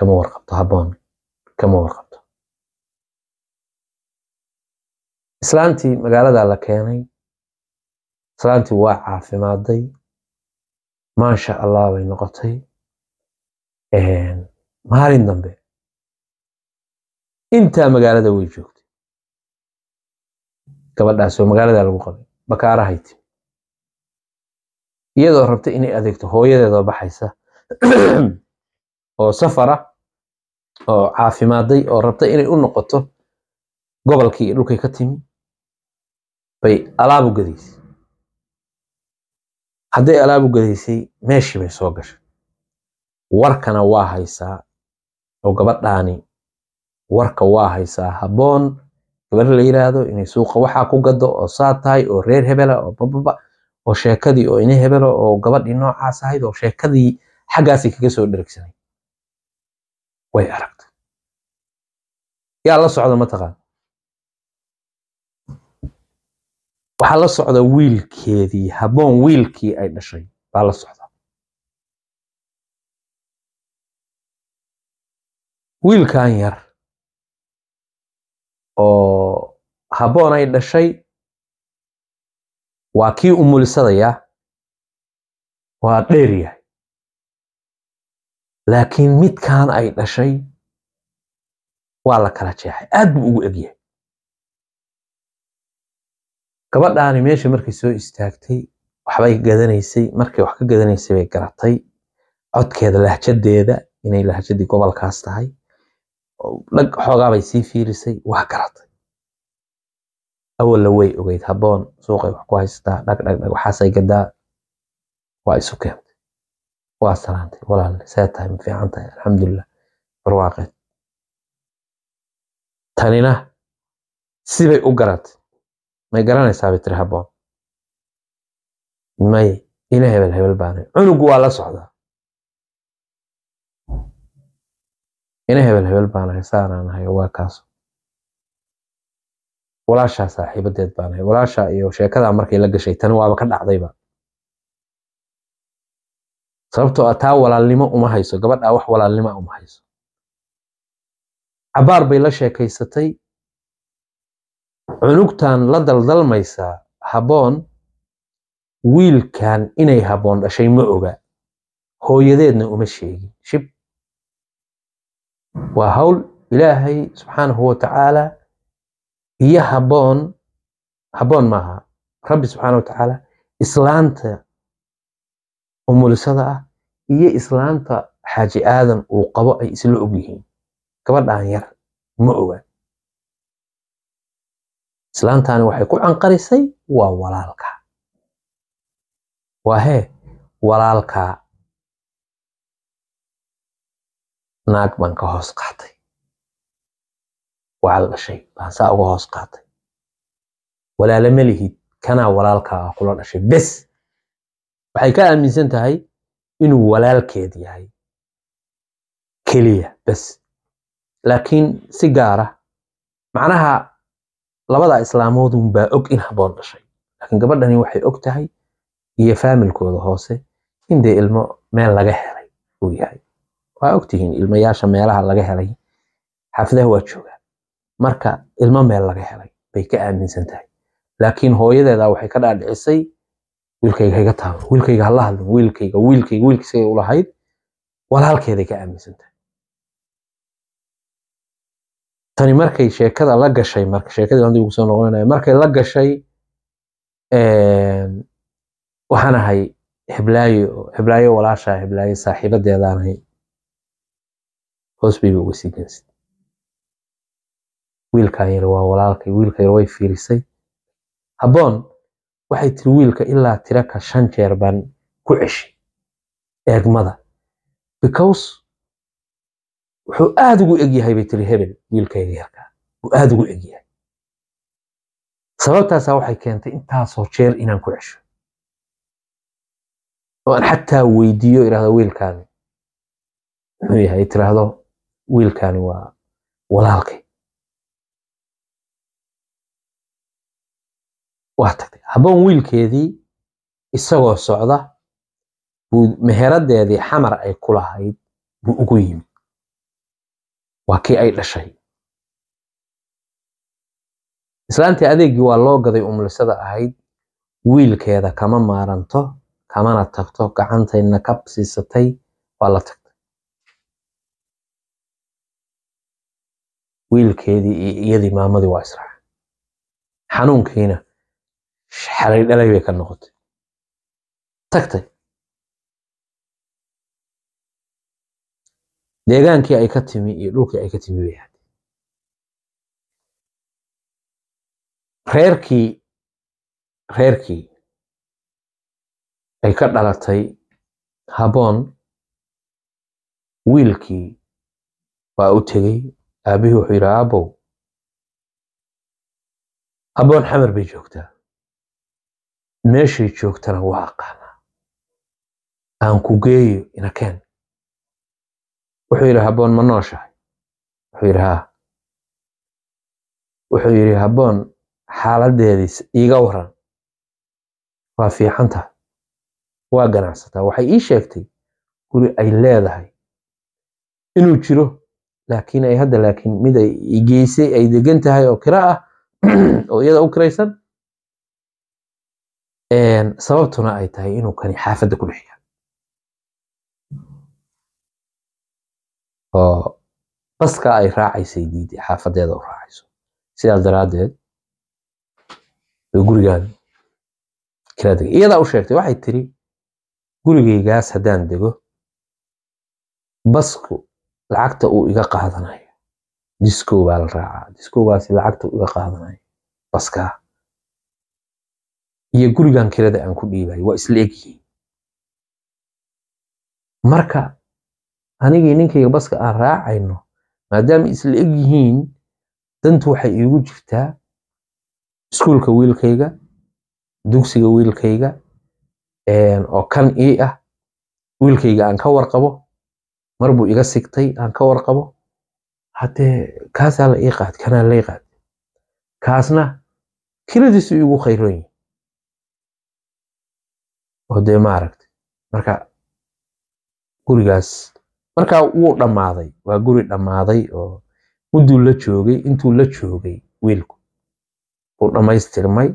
kama warqabto habboon kama warqabto islaantii magaaladaa la keenay islaantii waa caafimaaday maasha allah bay noqotay maalin dambe intaa magaalada way joogtay gabadhaasoo magaaladaa lagu qabay bakaarahay timi iyadoo rabtay inay adeegto hooyadeedoo baxaysa oo safara oo caafimaaday oo rabtay inay u noqoto gobolkii iyo dhulkay ka timi bay alaab u gadaysay hadday alaab u gadaysay meeshii bay soo gashay warkana waa haysaa oo gabadhaani warka waa haysaa haboon gabar la yiraahdo inay suuqa waxaa ku gado oo saa tahay oo reer hebela oo bababa oo sheekadii oo ina hebelo oo gabadhii noocaas ahayd oo sheekadii xaggaasay kaga soo dheregsanay way aragtay yaa la socda mataqaan waxaa la socda wiilkeedii haboon wiilkii ay dhashay baa la socda wiilkan yar oo haboon ay dhashay waa kii umulisadaya waa dheer yahay laakiin midkan ay dhashay waa la kala jeexay aad buu ugu egyahay gabadhaani meesha markay soo istaagtay waxbay gadanaysay markay wax ka gadanaysay bay garatay codkeeda lahjadeeda inay lahjadii gobolkaas tahay dhag xoogaabay sii fiirisay waa garatay awalla way ogeyd haboon suuqay wax ku haysataa dhagdhagdhag waxaasay gadaa waa isu keentay waa salaantay walaalle see tahay ma fiican tahay alxamdulilah barwaaqeed tanina sibay u garatay may garanaysaa bay tiri may ina hebel hebel baanay cunugu waa la socdaa ina hebel hebel baanahay saanaan waa kaas walaashaa saaxiibadeed baanahay walaashaa iyo sheekadaa markay la gashay tani waaba ka dhacdayba sababtoo ah taa walaalnimo uma hayso gabadhaa wax walaalnima uma hayso cabaar bay la sheekaysatay Cunugtan la daldalmaysaa habboon wiilkan inay habboon dhashay ma oga hooyadeedna uma sheegin shib waa hawl ilaahay subxaanahu wa tacaala iyo habboon habboon maaha rabbi subxaana wa tacaala islaanta umulisada ah iyo islaanta xaaji aadan uu qabo ay isla og yihiin gabadhaan yar ma oga islaantaani waxay ku canqarisay waa walaalka waa hee walaalka naag baan ka hoos qaatay waxaad dhashay baan saa uga hoos qaatay walaala ma lihid kanaa walaalkaaga kula dhashay bes waxay ka aaminsan tahay inuu walaalkeed yahay keliya bes laakiin si gaara macnaha labadaa labada baa og in haboon dhashay laakiin gabadhani waxay og tahay iyo faamilkooda hoose in dee ilmo meel laga helay uu yahay waa ogtihiin ilmayaasha meelaha laga helay xaafadaha waa joogaan marka ilmo meel laga helay bay ka aaminsan tahay laakiin hooyadeeda waxay ka dhaadhicisay wiilkayga iga taalo wiilkayga hala hadlin wiilkayga wiilkayga wiilkiisay ulahayd walaalkeeday ka aaminsan tahay tani markay sheekada la gashay marka sheekadii hadii ugu soo markay la gashay ehm, waxaan ahay hiblaayo hiblaayo walaasha hiblaayo saaxiibadeedaan ahay hoos uga sii geensid wiilkaan yar waa walaalkay wiilka yar way fiirisay habboon waxay tiri wiilka ilaa tiraka shan jeer baan ku ceshay eegmada because wuxuu aad ugu egyahay bay tiri hebel wiilkayga yarkaa wuu aad ugu egyahay sababtaasaa waxay keentay intaasoo jeer inaan ku cesho oo aan xataa weydiiyo idhahda wiilkaani muxuu yahay tiraahdo wiilkaani waa walaalkay waa tagtay haboon wiilkeedii isagoo socda buu meheradeedii xamar ay ku lahayd buu ugu yimid waa kii ay dhashay islaantii adeegii waa loo gaday umlisada ahayd wiilkeeda kama maaranto kamana tagto gacantayna ka siisatay waa la tagtay wiilkeedii iyo iyadii maamadii waa israacay xanuunkiina xalay dhalay bay ka noqotay tagtay deegaankii ay ka timi iyo dhulkii ay ka timi bay ahayd reerkii reerkii ay ka dhalatay haboon wiilkii waa u tegey aabihii wuxuu yidhi aabow haboon xamar bay joogtaa meeshay joogtana waa aqaanaa aan ku geeyo ina keen wuxuu yidhi haboon ma nooshahay wuxuu yidhi haa wuxuu yidhi haboon xaaladdeedii iiga waran waa fiican tahay waa ganacsataa waxay ii sheegtay guri ay leedahay inuu jiro laakiin ay hadda laakiin mid ay igeysay ay degan tahay oo kira ah oo iyada u kiraysan sababtuna ay tahay inuu kani xaafadda ku dhexiya oo baska ay raacaysay diidi xaafadeeda u raacayso sidaas daraaddeed gurigaada gurigaan degay iyadaa u sheegtay waxay tiri gurigaygaas haddaan dego basku lacagta uu iga qaadanayo diskow baa la raacaa diskogaasi lacagta uu iga qaadanayo baskaa iyo gurigan kirada aan ku dhiibayo waa isla egyihiin marka anigii ninkayga baska aan raacayno maadaama isla eg yihiin dantu waxay iigu jirtaa iskuulka wiilkayga dugsiga wiilkayga oo kan ii ah wiilkayga aan ka warqabo mar buu iga sigtay aan ka warqabo hadee kaasaa la ii qaad kanaa la ii kaasna kiladiisu iigu khayroon yihin oo dee maaragta marka gurigaas marka wuu dhammaaday waa guri dhammaaday oo mudduu la joogay intuu la joogay wiilku wuu dhammaystirmay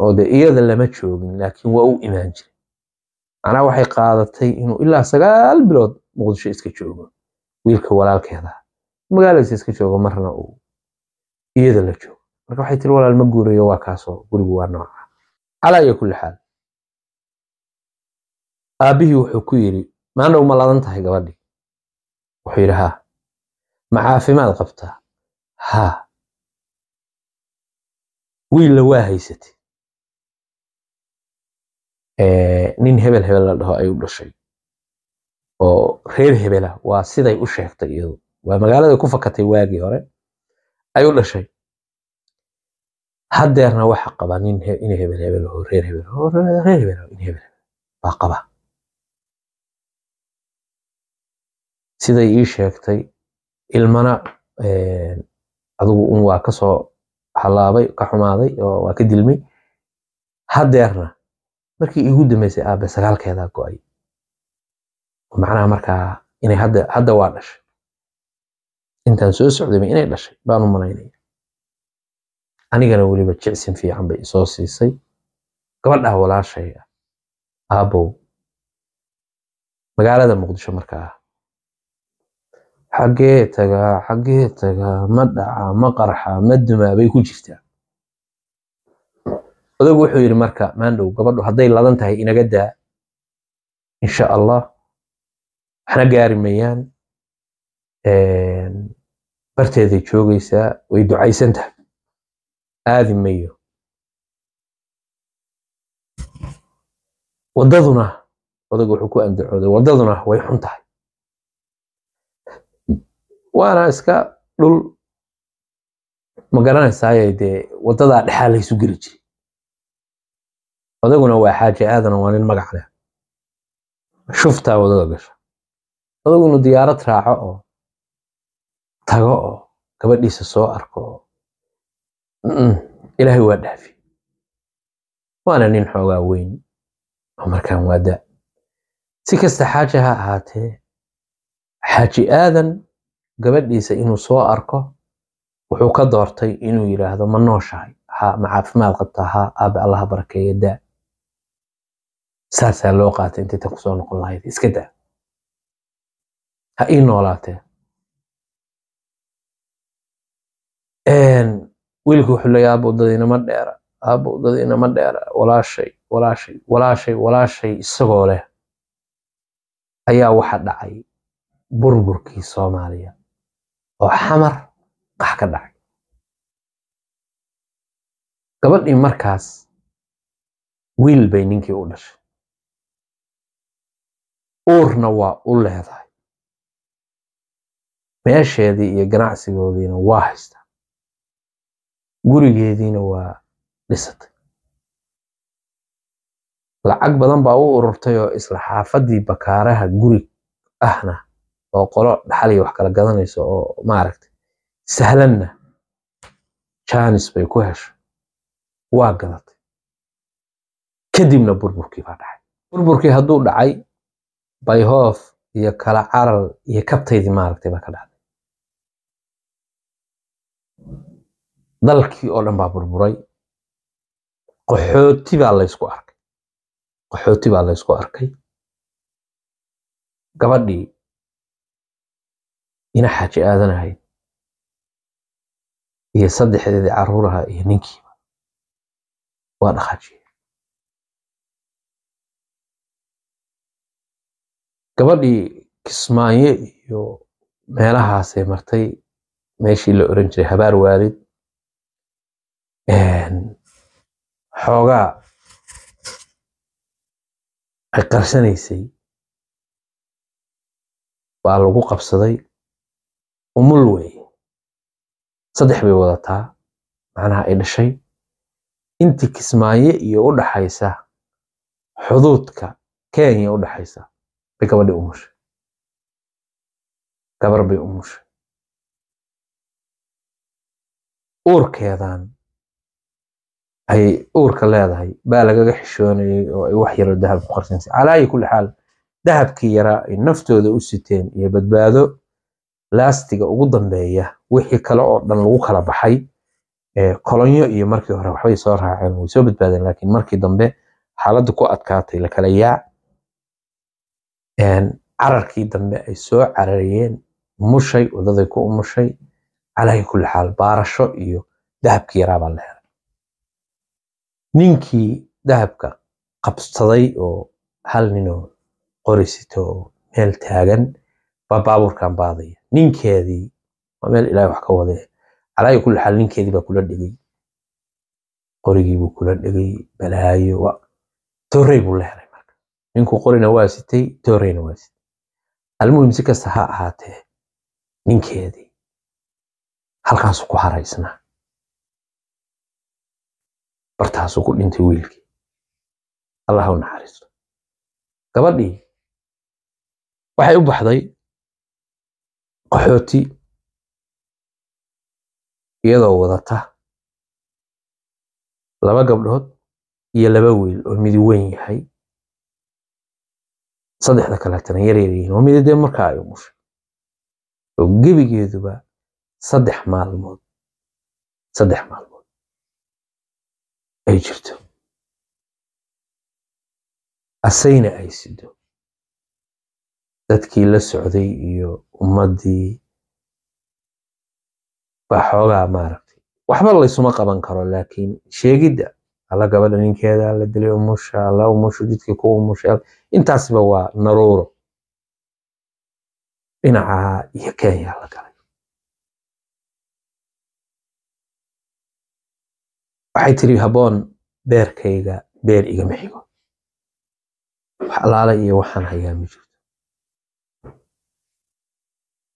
oo dee iyada lama joogin laakiin waa u imaan jiray macnaa waxay qaadatay inuu ilaa sagaal bilood muqdisho iska joogo wiilka walaalkeedaa magaaladiisa iska joogo marna uu iyada la joogo marka waxay tiri walaal ma guurayo waa kaasoo gurigu waa nooca calaa kulli xaal aabbihii wuxuu ku yidhi maandhow ma ladan tahay gabadhii wuxuu yidhi haa ma caafimaad qabtaa haa wiilla waa haysatay nin hebel hebel la dhaho ay u dhashay oo reer hebela waa siday u sheegtay iyadu waa magaalada ku fakatay waagii hore ay u dhashay haddeerna waxa qaba nin hebel hebel oo reer hebel oo reer hebel in hebel baa qaba siday ii sheegtay ilmana adigu un waa kasoo halaabay ka xumaaday oo waa ka dilmay hadeerna markii igu dambaysay aabe sagaalkeedaa go'ay macnaha markaa inay hadda hadda waa dhashay intaan soo socdayba inay dhashay baan u malaynaya anigana weliba jicsin fiican bay isoo siisay gabadhaa walaashay ah aabow magaalada muqdisho markaa xaggee tagaa xaggee tagaa ma dhaca ma qarxa ma dumaa bay ku jirtaa odagu wuxuu yidhi marka maandhow gabadhu hadday ladan tahay inaga daa insha allah waxna gaari mayaan barteeday joogaysaa way ducaysan tahay aadi mayo waddaduna odagu wuxuu ku andacooday waddaduna way xun tahay waana iska dhul ma garanaysaay dee wadadaa dhexaa laysu geli jiray adaguna waa xaaji aadan waa nin magac leh shuftaa wadada gasha odagunu diyaarad raaco oo tago oo gabadhiisa soo arko oo ilaahay waa dhaafi waana nin xoogaa weyn oo markaan waadaa si kasta xaaje ha ahaatee xaaji aadan gabadhiisa inuu soo arko wuxuu ka doortay inuu yiraahdo ma nooshahay ha ma caafimaad qabta ha aabe allaha barakeeya da saasaa loo qaatay intay kusoo noqon lahayd iska daa ha ii noolaatee wiilka wuxuu leeyahay aabbo dadinama dheera aabbo dadinama dheera walaashay walaashay walaashay walaashay isagoo leh ayaa waxa dhacay burburkii soomaaliya oo xamar qax ka dhacay gabadhii markaas wiil bay ninkii u dhashay uurna waa u leedahay meesheedii iyo ganacsigoodiina waa haystaa gurigeediina waa dhisatay lacag badan baa u ururtay oo isla xaafaddii bakaaraha guri ahna oo qolo dhaxaliya wax kala gadanayso oo maaragtay sahlanna jaanis bay ku hesho waa gadatay kadibna burburkii baa dhacay burburkii hadduu dhacay bayhoof iyo kala carar iyo kabtaydii maaragtay baa ka dhacday dalkii oo dhan baa burburay qaxooti baa laysku arkay qaxooti baa laysku arkay gabadhii ina xaaji aadan ahayd iyo saddexdeedii caruurahaa iyo ninkiiba waa dhaqaajiye gabadhii kismaayo iyo meelahaasay martay meeshii la oran jiray habaar waalid xoogaa ay qarsanaysay waa lagu qabsaday umul wey saddex bay wadataa macnaha ay dhashay intii kismaaye iyo u dhaxaysa xuduudka kenya u dhaxaysa bay gabadhii umushay gabar bay umushay uurkeedan ay uurka leedahay baa lagaga xishoonayay oo ay wax yaro dahab ku qarsanaysa calaayi kulli xaal dahabkii yaraa ay naftooda u siteen iyo badbaado laastiga ugu dambeeya wixii kale oo dhan lagu kala baxay kolonyo iyo markii hore waxbay soo raaceen way soo badbaadeen laakiin markii dambe xaaladda ku adkaatay la kala cararkii dambe ay soo carariyeen mushay wadaday ku umushay calaa kulli xaal baarasho iyo dahabkii yaraa baa la helay ninkii dahabka qabsaday oo hal ninoo qori sito oo meel taagan baa baabuurkan baadaya ninkeedii waa meel ilahay wax ka wade calaayo kulli xaal ninkeedii baa kula dhegay qorigiibuu kula dhegay balaayo torey buu la helay marka ninkuu qorina waa sitay tooreyna waa sitay almuhim si kasta ha ahaatee ninkeedii halkaasuu ku haraysnaa bartaasuu ku dhintay wiilkii allah u naxariisto gabadhii waxay u baxday qaxooti iyadoo wadata laba gabdhood iyo laba wiil oo midi weyn yahay saddexda kaleetana yaryaryihiin oo midi dee markaa ay umushay oo gebigeeduba saddex maalmood saddex maalmood ay jirto asayna ay sido dadkii la socday iyo ummaddii baa xoogaa maaragtay waxba laysuma qaban karo laakiin sheegidda alla gabadha ninkeeda la dilay umusha alla umusho jidkii ku umusha intaasba waa naruuro dhinaca iyo kenya la galay waxay tiri haboon beerkayga beer igama xigo wax alaala iyo waxaan hayaa ma jiro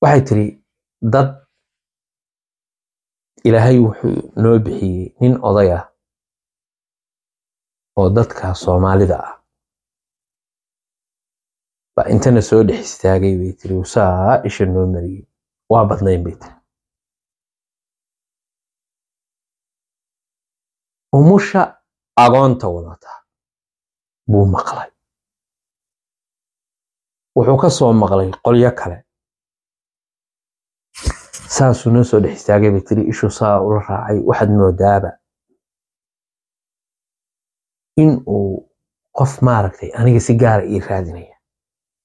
waxay tiri dad ilaahay wuxuu noo bixiyey nin oday ah oo dadka soomaalida ah ba intana soo dhex istaagay bay tiri usaa isha noo mariyey waa badnayn bay tiri umusha agoonta wadata buu maqlay wuxuu ka soo maqlay qolyo kale saasuu noo soo dhex istaagay bay tiri ishuu saa ula raacay waxaad moodaaba in uu qof maaragtay aniga si gaara ah ii raadinaya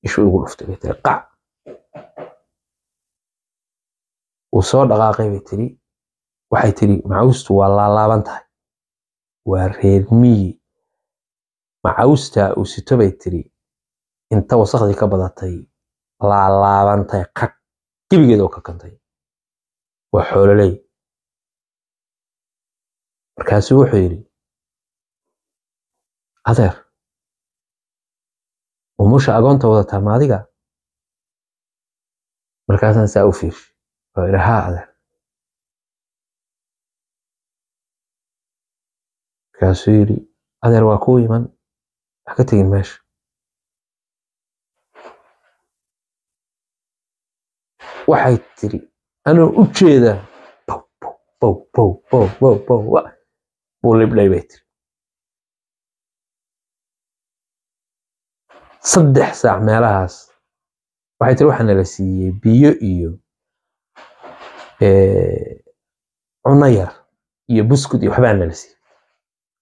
ishuu igu dhuftay bay tiri qac uu soo dhaqaaqay bay tiri waxay tiri macawistu waa laalaaban tahay waa reer miyi macawista uu sito bay tiri inta wasakhdii ka badatay laalaabantay qadh gebigeed oo ka kantay waa xoololey markaasuu wuxuu yidhi adeer umusha agoonta wadataa ma adiga markaasaan saa u fiirshay oo idhi haa adeer markaasuu yidhi adeer waa kuu iman wax ka tegin meesha waxay tidhi anoo u jeeda buu libdhay bay tiri saddex saac meelahaas waxay tiri waxaa nala siiyey biyo iyo cuno yar iyo buskud iyo waxbaa nala siiyey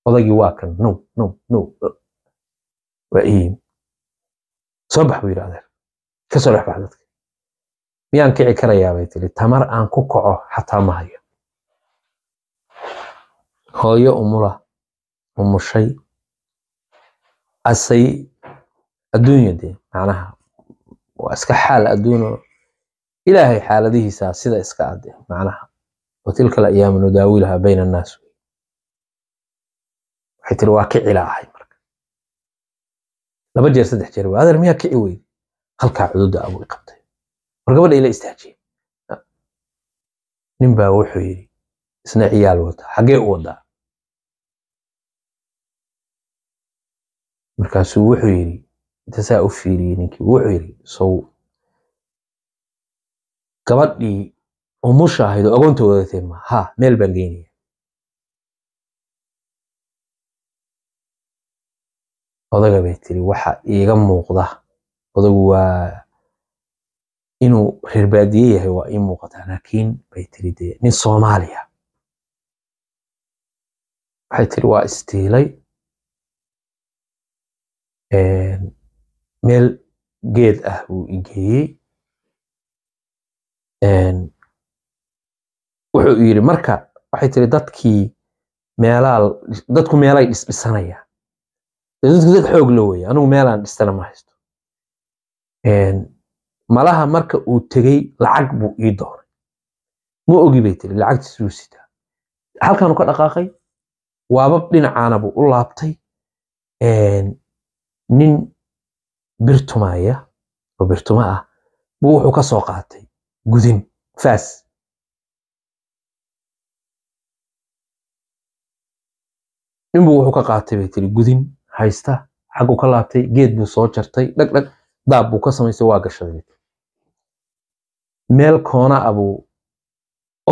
odagii waa kan no no no waa iim soo bax buu yidhi adeer ka soo dhex bax dadka miyaan kici karayaa bay tiri tamar aan ku kaco xataa ma hayo hooyo umula umushay asay adduunya dee macnaha waa iska xaal adduuno ilaahay xaaladihiisaa sida iska ade macnaha watilka alayaamu nudaawilaha bayna annaas waxay tiri waa kici la ahay marka laba jeer saddex jeer waa adeer miyaa kici weyde halkaa cududa abuu i qabtay war ila istaajiye ah. nin baa wuxuu yidhi isna ciyaal wata xaggee u wadaa markaasuu wuxuu yidhi inta saa u fiiriyey ninkii wuxuu yidhi sow gabadhii umusha ahayd oo agoonta wadatay ma ha meel baan geynaya odaga bay tiri waxa iiga muuqda odagu waa inuu reer baadiye yahay waa ii muuqataa laakiin bay tiri dee nin soomaaliya waxay tiri waa istiilay meel geed ah buu igeeyey wuxuu yiri marka waxay tiri dadkii meelaal dadku meelay dhisdhisanayaan dadku dad xoog la weya anugu meelaan dhisana ma haysto malaha marka uu tegey lacag buu ii dooray ma ogi bay tiri lacagtiisuu sitaa halkaanu ka dhaqaaqay waabab dhinacaana buu u laabtay nin birtumaya oo birtuma ah buu wuxuu ka soo qaatay gudin faas ninbuu wuxuu ka qaatay bay tiri gudin haysta xaguu ka laabtay geed buu soo jartay dhagdhag daab buu ka samaystay waa gashaday meel koona abuu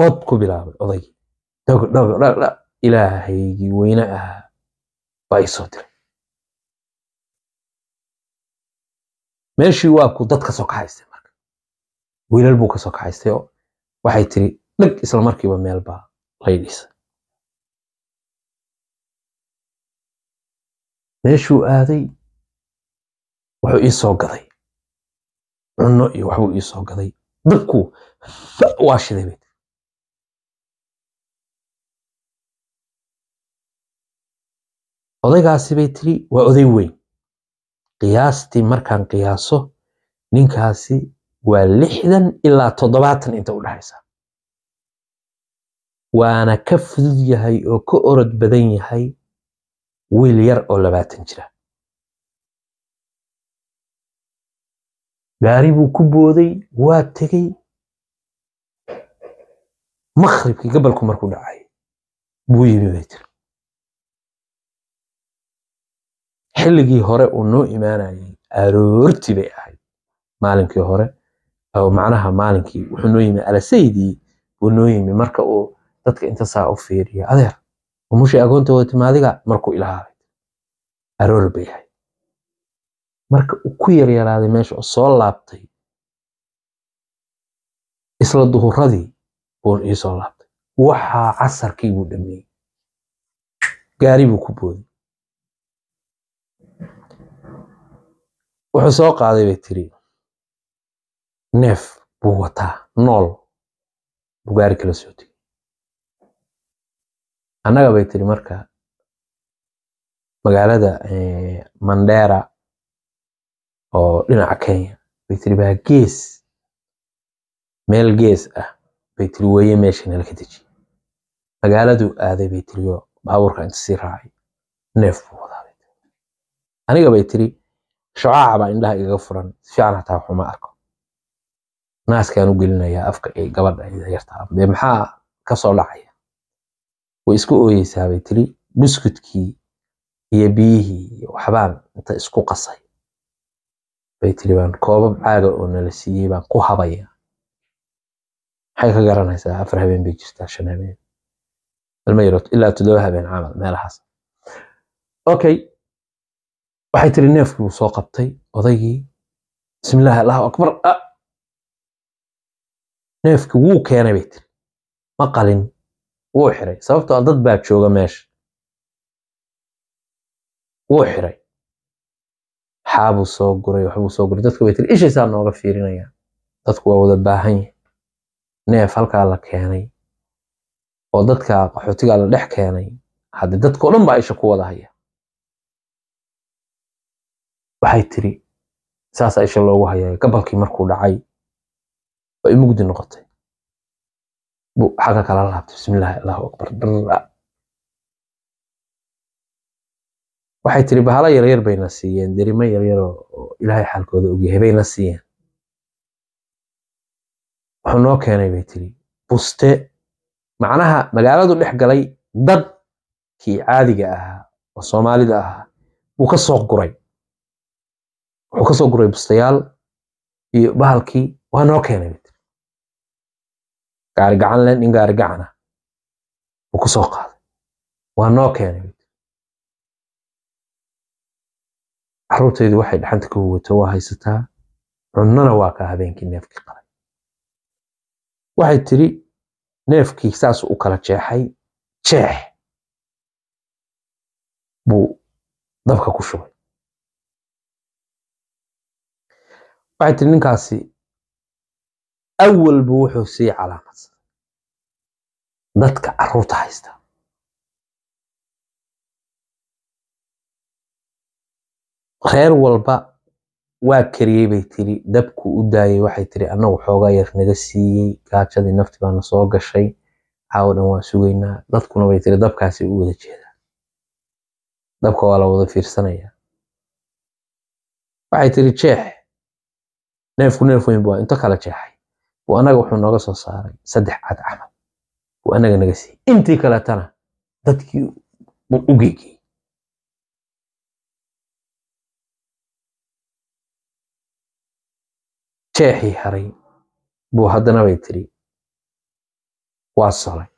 ood ku bilaabay odaygii dhagdhagdhagdha ilaahaygii weyne ahaa baa ii soo diray meeshii waa ku dad ka soo kaxaystay marka wiilal buu kasoo kaxaystay oo waxay tiri dhag isla markiiba meel baa lay dhiisay meeshuu aaday wuxuu ii soo gaday cunno iyo waxbuu ii soo gaday dabku waa shiday bay tiri odaygaasi bay tiri waa oday weyn qiyaastii markaan qiyaaso ninkaasi waa lixdan ilaa toddobaatan inta u dhexaysa waana ka fudud yahay oo ka orod badan yahay wiil yar oo labaatan jira gaari buu ku booday waa tegey makhribkii gobolku markuu dhacay buu yimi bay tiri xilligii hore uu noo imaanayay aroorti bay ahayd maalinkii hore macnaha maalinkii wuxuu noo yimi alasaydii buu noo yimi marka uu dadka inta saa u fiiriyo adeer umushay agoonta wati maadiga markuu ilaahay aroor bay ahayd marka uu ku yar yaraaday meesha oo soo laabtay isla duhuradii buu ii soo laabtay waxaa casarkii buu dhameeyey gaari buu ku booday wuxuu soo qaaday bay tiri neef buu wataa nool buu gaari kala soo tegey annaga bay tiri marka magaalada eh, mandera oo dhinaca kenya bay tiri baa gees meel gees ah bay tiri weye meeshan halka deji magaaladu aaday bay tiriyo baabuurka inta sii raacay neef buu wadaa aniga bay tiri baa indhaha igaga furan si fiican hataa waxuma arko naaskaan u gelinayaa afka ee gabadha yartaa dee maxaa ka soo dhacaya way isku ooyeysaa bay buskudkii iyo biyihii iyo waxbaan inta isku qasay bay tiri baan koobab caaga oo nala siiyey baan ku habaya maxay ka garanaysaa afar habeen bay jirtaa shan habeen almayro ilaa todoba habeen camal meelahaas okay waxay tiri neefkii wuu soo qabtay odaygii bismillaahi allahu akbar a ah! neefkii wuu keenay bay tiri ma qalin wuu xiray sababtoo a ah dad baa jooga meesha wuu xiray xaabuu soo guray waxbuu soo guray dadku bay tiri ishaysaa nooga fiirinaya dadku waa wada baahan yahay neef halkaa la keenay oo dadka qaxootigaa la dhex keenay hadde dadko dhan baa isha ku wada haya waxay tiri saasaa isha loogu hayay gabalkii markuu dhacay way mugdi noqotay bu xagga kala laabtay bismillahi allahu akbar waxay tiri bahalo yaryar bayna siiyeen derimo yaryar oo ilaahay xaalkooda ogyahay bayna siiyeen wuxuu noo keenay bay tiri buste macnaha magaaladu dhex galay dadkii caadiga ahaa oo soomaalida ahaa wuu ka soo guray wuxuu ka guray bustayaal iyo bahalkii waa noo keenay bay tiri gaari leen in gaari ah, wuu ka qaaday waa noo keenay caruurtaydu waxay dhaxanta ka huwato waa haysataa cunnana waa ka habeenkii neefkii qalay waxay tiri neefkii saas u kala jeexay jeex buu dabka ku shubay waxay tiri ninkaasi awalba wuxuu sii calaamadsaday dadka caruurta haysta reer walba waa kariyey bay tiri dabku u daayay waxay tiri anagu xoogaa yar naga siiyey gaajadii nafti baana soo gashay caawo dhan waa sugaynaa dadkuna bay tiri dabkaasi u wada jeedaa dabka waa la wada fiirsanayaa waxay tiri jeex neefku neef weyn buu inta kala jeexay buu annaga wuxuu nooga soo saaray saddex cad camal buu annaga naga siiyey intii kaletana dadkii u geegiyey jeexii haray buu haddana bay tiri waa solay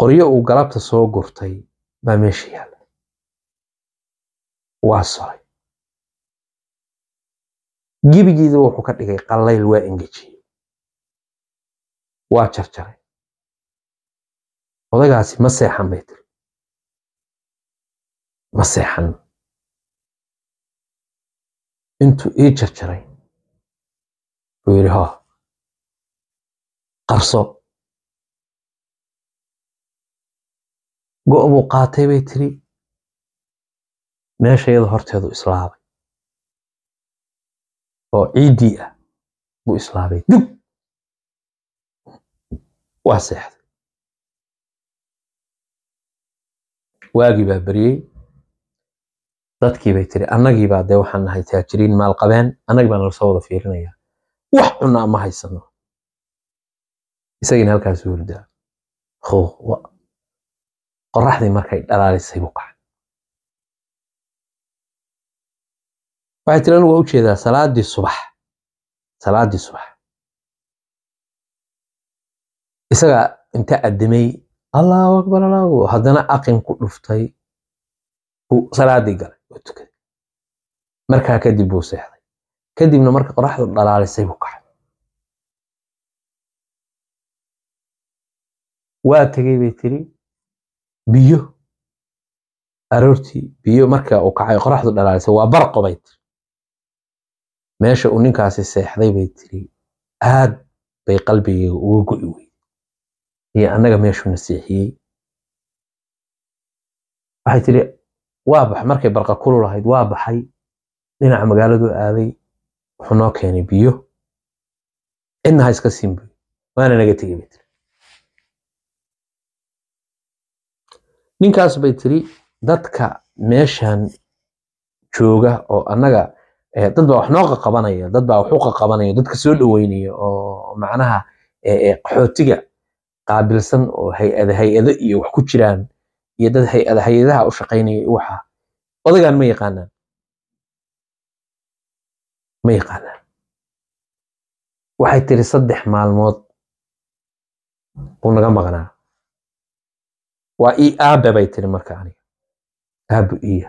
qoryo uu galabta soo gurtay baa meesha yaalay waa solay gebigiida wuxuu ka dhigay qallayl waa engejiyey waa jarjaray odagaasi ma seexan bay tiri ma seexan intuu ii jarjaray buu yidhi ho qarso go' buu qaatay bay tiri meesha iyada horteedu islaabay oo ciiddii ah buu islaabay dib waa seexday waagii baa beriyey dadkii bay tiri annagiibaa dee waxaan nahay taajiriin maal qabeen annagii baa nalasoo wada fiirinaya wax cunaa ma haysano isagiina halkaas hurdaa qoraxdii markay dhalaalisay buu kacay waxay tiri anigu waa ujeedaa salaadii subax salaadii subax isagaa inta addimay allahu akbar allahu haddana aqin ku dhuftay salaadii galay oo tukaday markaa kadib buu seexday kadibna marka qoraxdu dhalaalisay buu kaxay waa tegey bay tiri biyo aroortii biyo marka uu kacay qoraxdu dhalaalisay waa barqo bay tiri meesha uu ninkaasi seexday bay tiri aad bay qalbigayga uga go'i weyday iyo annaga meeshuna seexiyey waxay tiri waa bax markay barqa kululahayd waa baxay dhinaca magaaladu aaday wuxuu noo keenay biyo cidna ha iska siin buy waana naga tegey bay tiri ninkaas bay tiri dadka meeshan jooga oo annaga eh, dad baa wax noo qaqabanaya dad baa wax u qaqabanaya dadka soo dhoweynaya oo macnaha qaxootiga eh, eh, qaabilsan oo hay-ada hay-ado iyo wax ku jiraan iyo dad hay-ada hay-adaha u shaqaynayay waxaa odagaan ma yaqaanaan ma yaqaanaan waxay tiri saddex maalmood buu naga maqnaa waa ii aabbe bay tiri marka aniga aabbu iya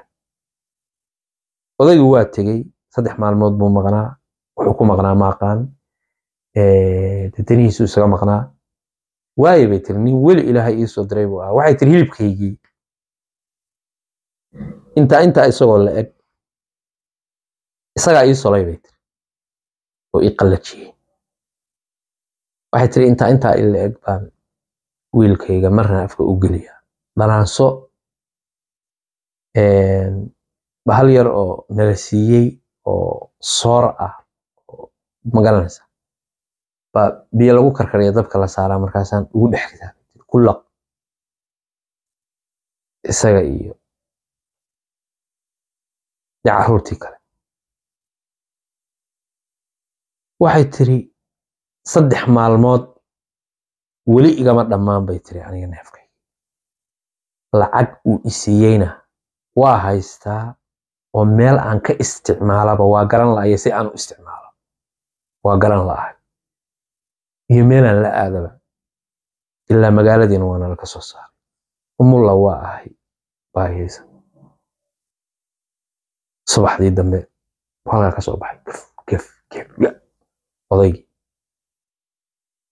odaygu waa tegey saddex maalmood buu maqnaa wuxuu ku maqnaa maaqaan dadanihiisu isaga maqnaa waayo bay tiri nin weli ilaahay iisoo diray buu ah waxay tiri hilibkaygii intaa intaa isagoo la eg isagaa ii solay bay tiri oo ii qallajiyey waxay tiri intaa intaa ila eg baan wiilkayga marna afka u geliya dhalaanso bahal yar oo nala siiyey oo soor ah oo magaranaysa baa biyo lagu karkariya dabka la saaraa markaasaan ugu dhex kitaabay kulaq isaga iyo iyo caruurtii kale waxay tiri saddex maalmood weli igama dhammaan bay tiri aniga neefkay lacag uu isiiyeyna waa haystaa oo meel aan ka isticmaalaba waa garan la'aye si aan u isticmaalo waa garan la'ahay iyo meelaan la aadaba ilaa magaaladiina waana laga soo saaray umulla waa ahay baahiyaysan subaxdii dambe halkaa ka soo baxay gef gef gef odaygii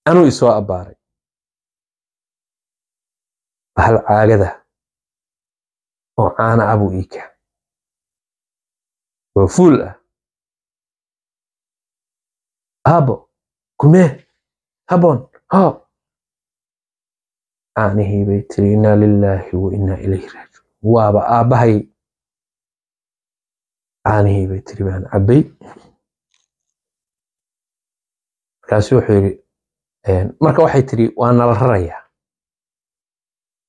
anuu isoo abaaray bahal caagada oo caana ah ii kaa oo fuul ah aabo kumeh haboon hoob aanihii bay tiri innaa lilaahi wa innaa ilayhi raajiun waaba aabahay caanihii bay tiri baan cabbay markaasu wuxuu yidhi marka waxay tiri waa nala raraya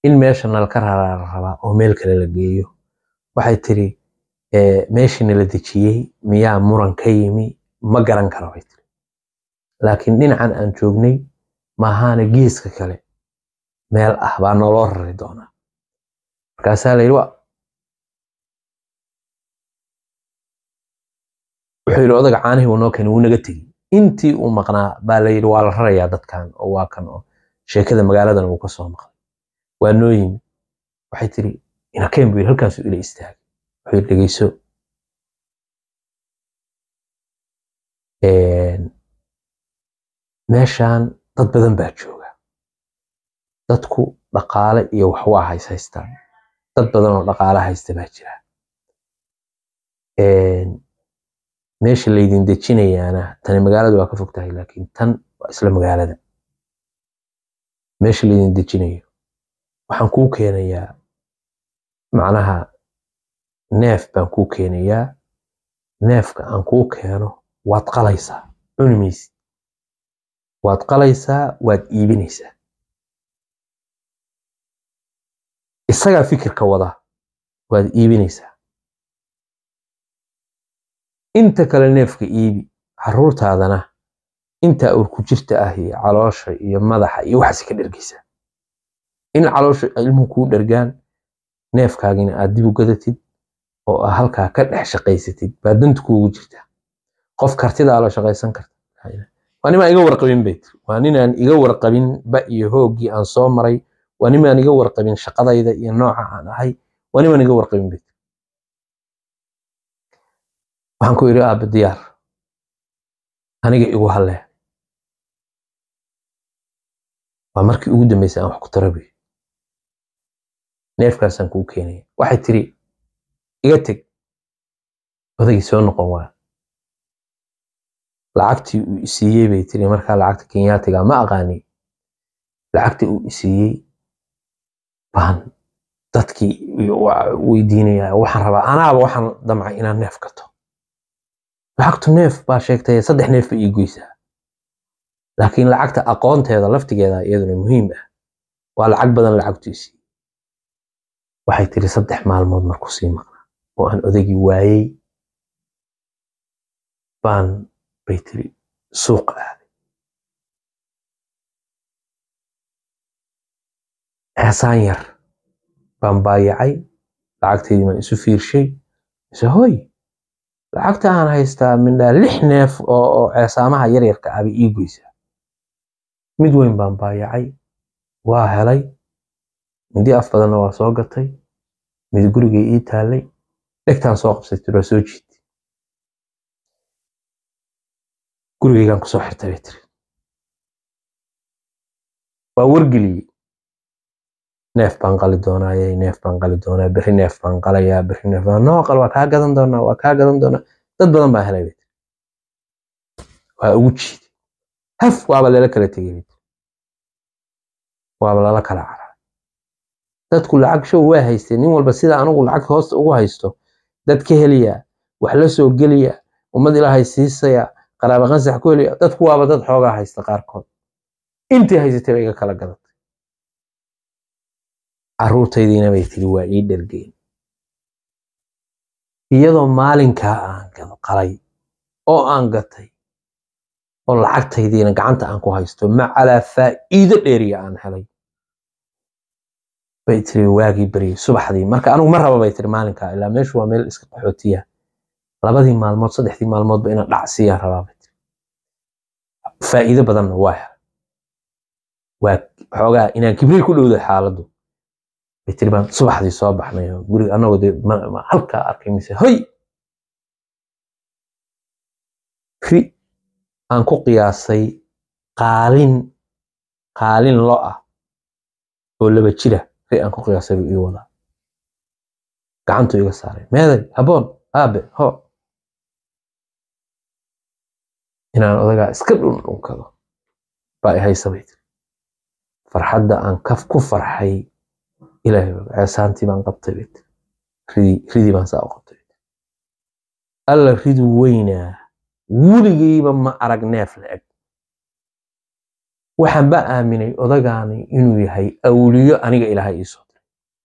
in meesha nalka raraa la rabaa oo meel kale la geeyo waxay tiri meeshii nala dejiyey miyaa muran ka yimi ma garan karo bay tiri laakiin dhinacan aan joognay maahaana geeska kale meel ah baa nooloo rari doonaa markaasaa la yidhi wuxuu yidhi odaga caanihii wuu noo keenay wuu naga tegiy intii uu maqnaa baa la yidhi waa la rarayaa dadkan oo waa kan oo sheekada magaaladan uu ka soo maqlay waa noo yimi waxay tidhi inakeen buu yidhi halkaasuu ila istaagay wuxuu yidhi dhegeyso meeshan dad badan baa jooga dadku dhaqaale iyo waxwaa ah hays haystaan dad badan oo dhaqaale haysta baa jira meesha laydin dejinayaana tani magaalada waa ka fog tahay laakiin tan waa isla magaalada meesha laydin dejinayo waxaan kuu keenayaa macnaha neef baan kuu keenayaa neefka aan kuu keeno waad qalaysaa cuni waad qalaysaa waad iibinaysaa isagaa fikirka wada waad iibinaysaa inta kale neefka iibi caruurtaadana intaa ur ku jirta ah iyo caloosha iyo madaxa iyo waxaas ka dhergaysaa in caloosha ilmuhu kuu dhergaan neefkaagina aad dib u gadatid oo aa halkaa ka dhex shaqaysatid baa danta kuugu jirtaa qof kartidaa la shaqaysan karta waa nimaan iga warqabin bayt waa ninaan iga warqabin ba iyo hooggii aan soo maray waa nimaan iga warqabin shaqadayda iyo nooca aan ahay waa nimaan iga warqabin bayt waxaan ku yidhi aaba diyaar aniga igu hale waa markii ugu dambaysay aan wax ku tara wey neefkaasaan kuu keenaya waxay tiri iga teg odagii soo noqon waa lacagtii uu isiiyey bay tiri markaa lacagta kenyaatiga ma aqaani lacagtii uu isiiyey baan dadkii weydiinaya waxaan rabaa anaaba waxaan damca inaan neef gato lacagtu neef baa sheegtay saddex neef bay ii laakiin lacagta aqoonteeda laftigeeda iyaduna muhiim ah waa lacag badan lacagtu isiiyey waxay tiri saddex maalmood markuu sii maqnaa oo aan odaygii waayey baan bay tiri suuqa aaday ceesaan yar baan baayacay lacagtaydii baan isu fiirshay mise hoy lacagta aan haystaa mindhaa lix neef oo ceesaamaha yaryarka abay ii goysaa mid weyn baan baayacay waa helay midi af badanna waa soo gatay mid gurigay ii taallay dhegtaan soo qabsay waa soo jiid gurigeygaan kusoo xirtay bay tiri waa wargeliyey neef baan qali doonaaye neef baan qali doonaa berri neef baan qalayaa berri neef baan noo qal waa kaa gadan doonaa waa kaa gadan doonaa dad badan baa helay bay tiri waa ugu jiiday haf waaba lala kala tegey bay tiri waaba lala kala caraa dadku lacag show waa haystee nin walba sida anigu lacag hoosta ugu haysto dad ka heliyaa wax la soo geliyaa ummad ilaahay siisayaa qaraaba qansax kohli dadku waaba dad xoogaa haysta qaarkood intii haysatay ba iga kala gadatay caruurtaydiina bay tiri waa ii dhergeen iyadoo maalinkaa aan qalay oo aan gatay oo lacagtaydiina gacanta aan ku haysto ma macalaa faa'iido dheeriya aan helay bay tiri waagii beri subaxdii marka anugu ma raba bay tiri maalinkaa ilaa meeshu waa meel iska qaxootiya labadii maalmood saddexdii maalmoodba inaan dhacsiiya rabaa faa'iido badanna waa waa xoogaa inaan kibrir ku dhowdo xaaladdu bay tiri baan subaxdii soo baxnay oo guriga annagoo dee halkaa arkay mise hoy ri aan ku qiyaasay qaalin qaalin lo ah oo laba jira ri aan ku qiyaasay buu ii wadaa gacantuu iga saaray meeday haboon aabe ho inaan odagaa iska dhundhunkado baa ihaysabay tiri farxadda aan kaf ku farxay ilaahay ceesaantii baan qabtay bay tiri ridii baan saa u qabtay alla ridu weynaa weligayba ma arag neef la eg waxaan ba aaminay odagaani inuu yahay awliyo aniga ilaahay iisoo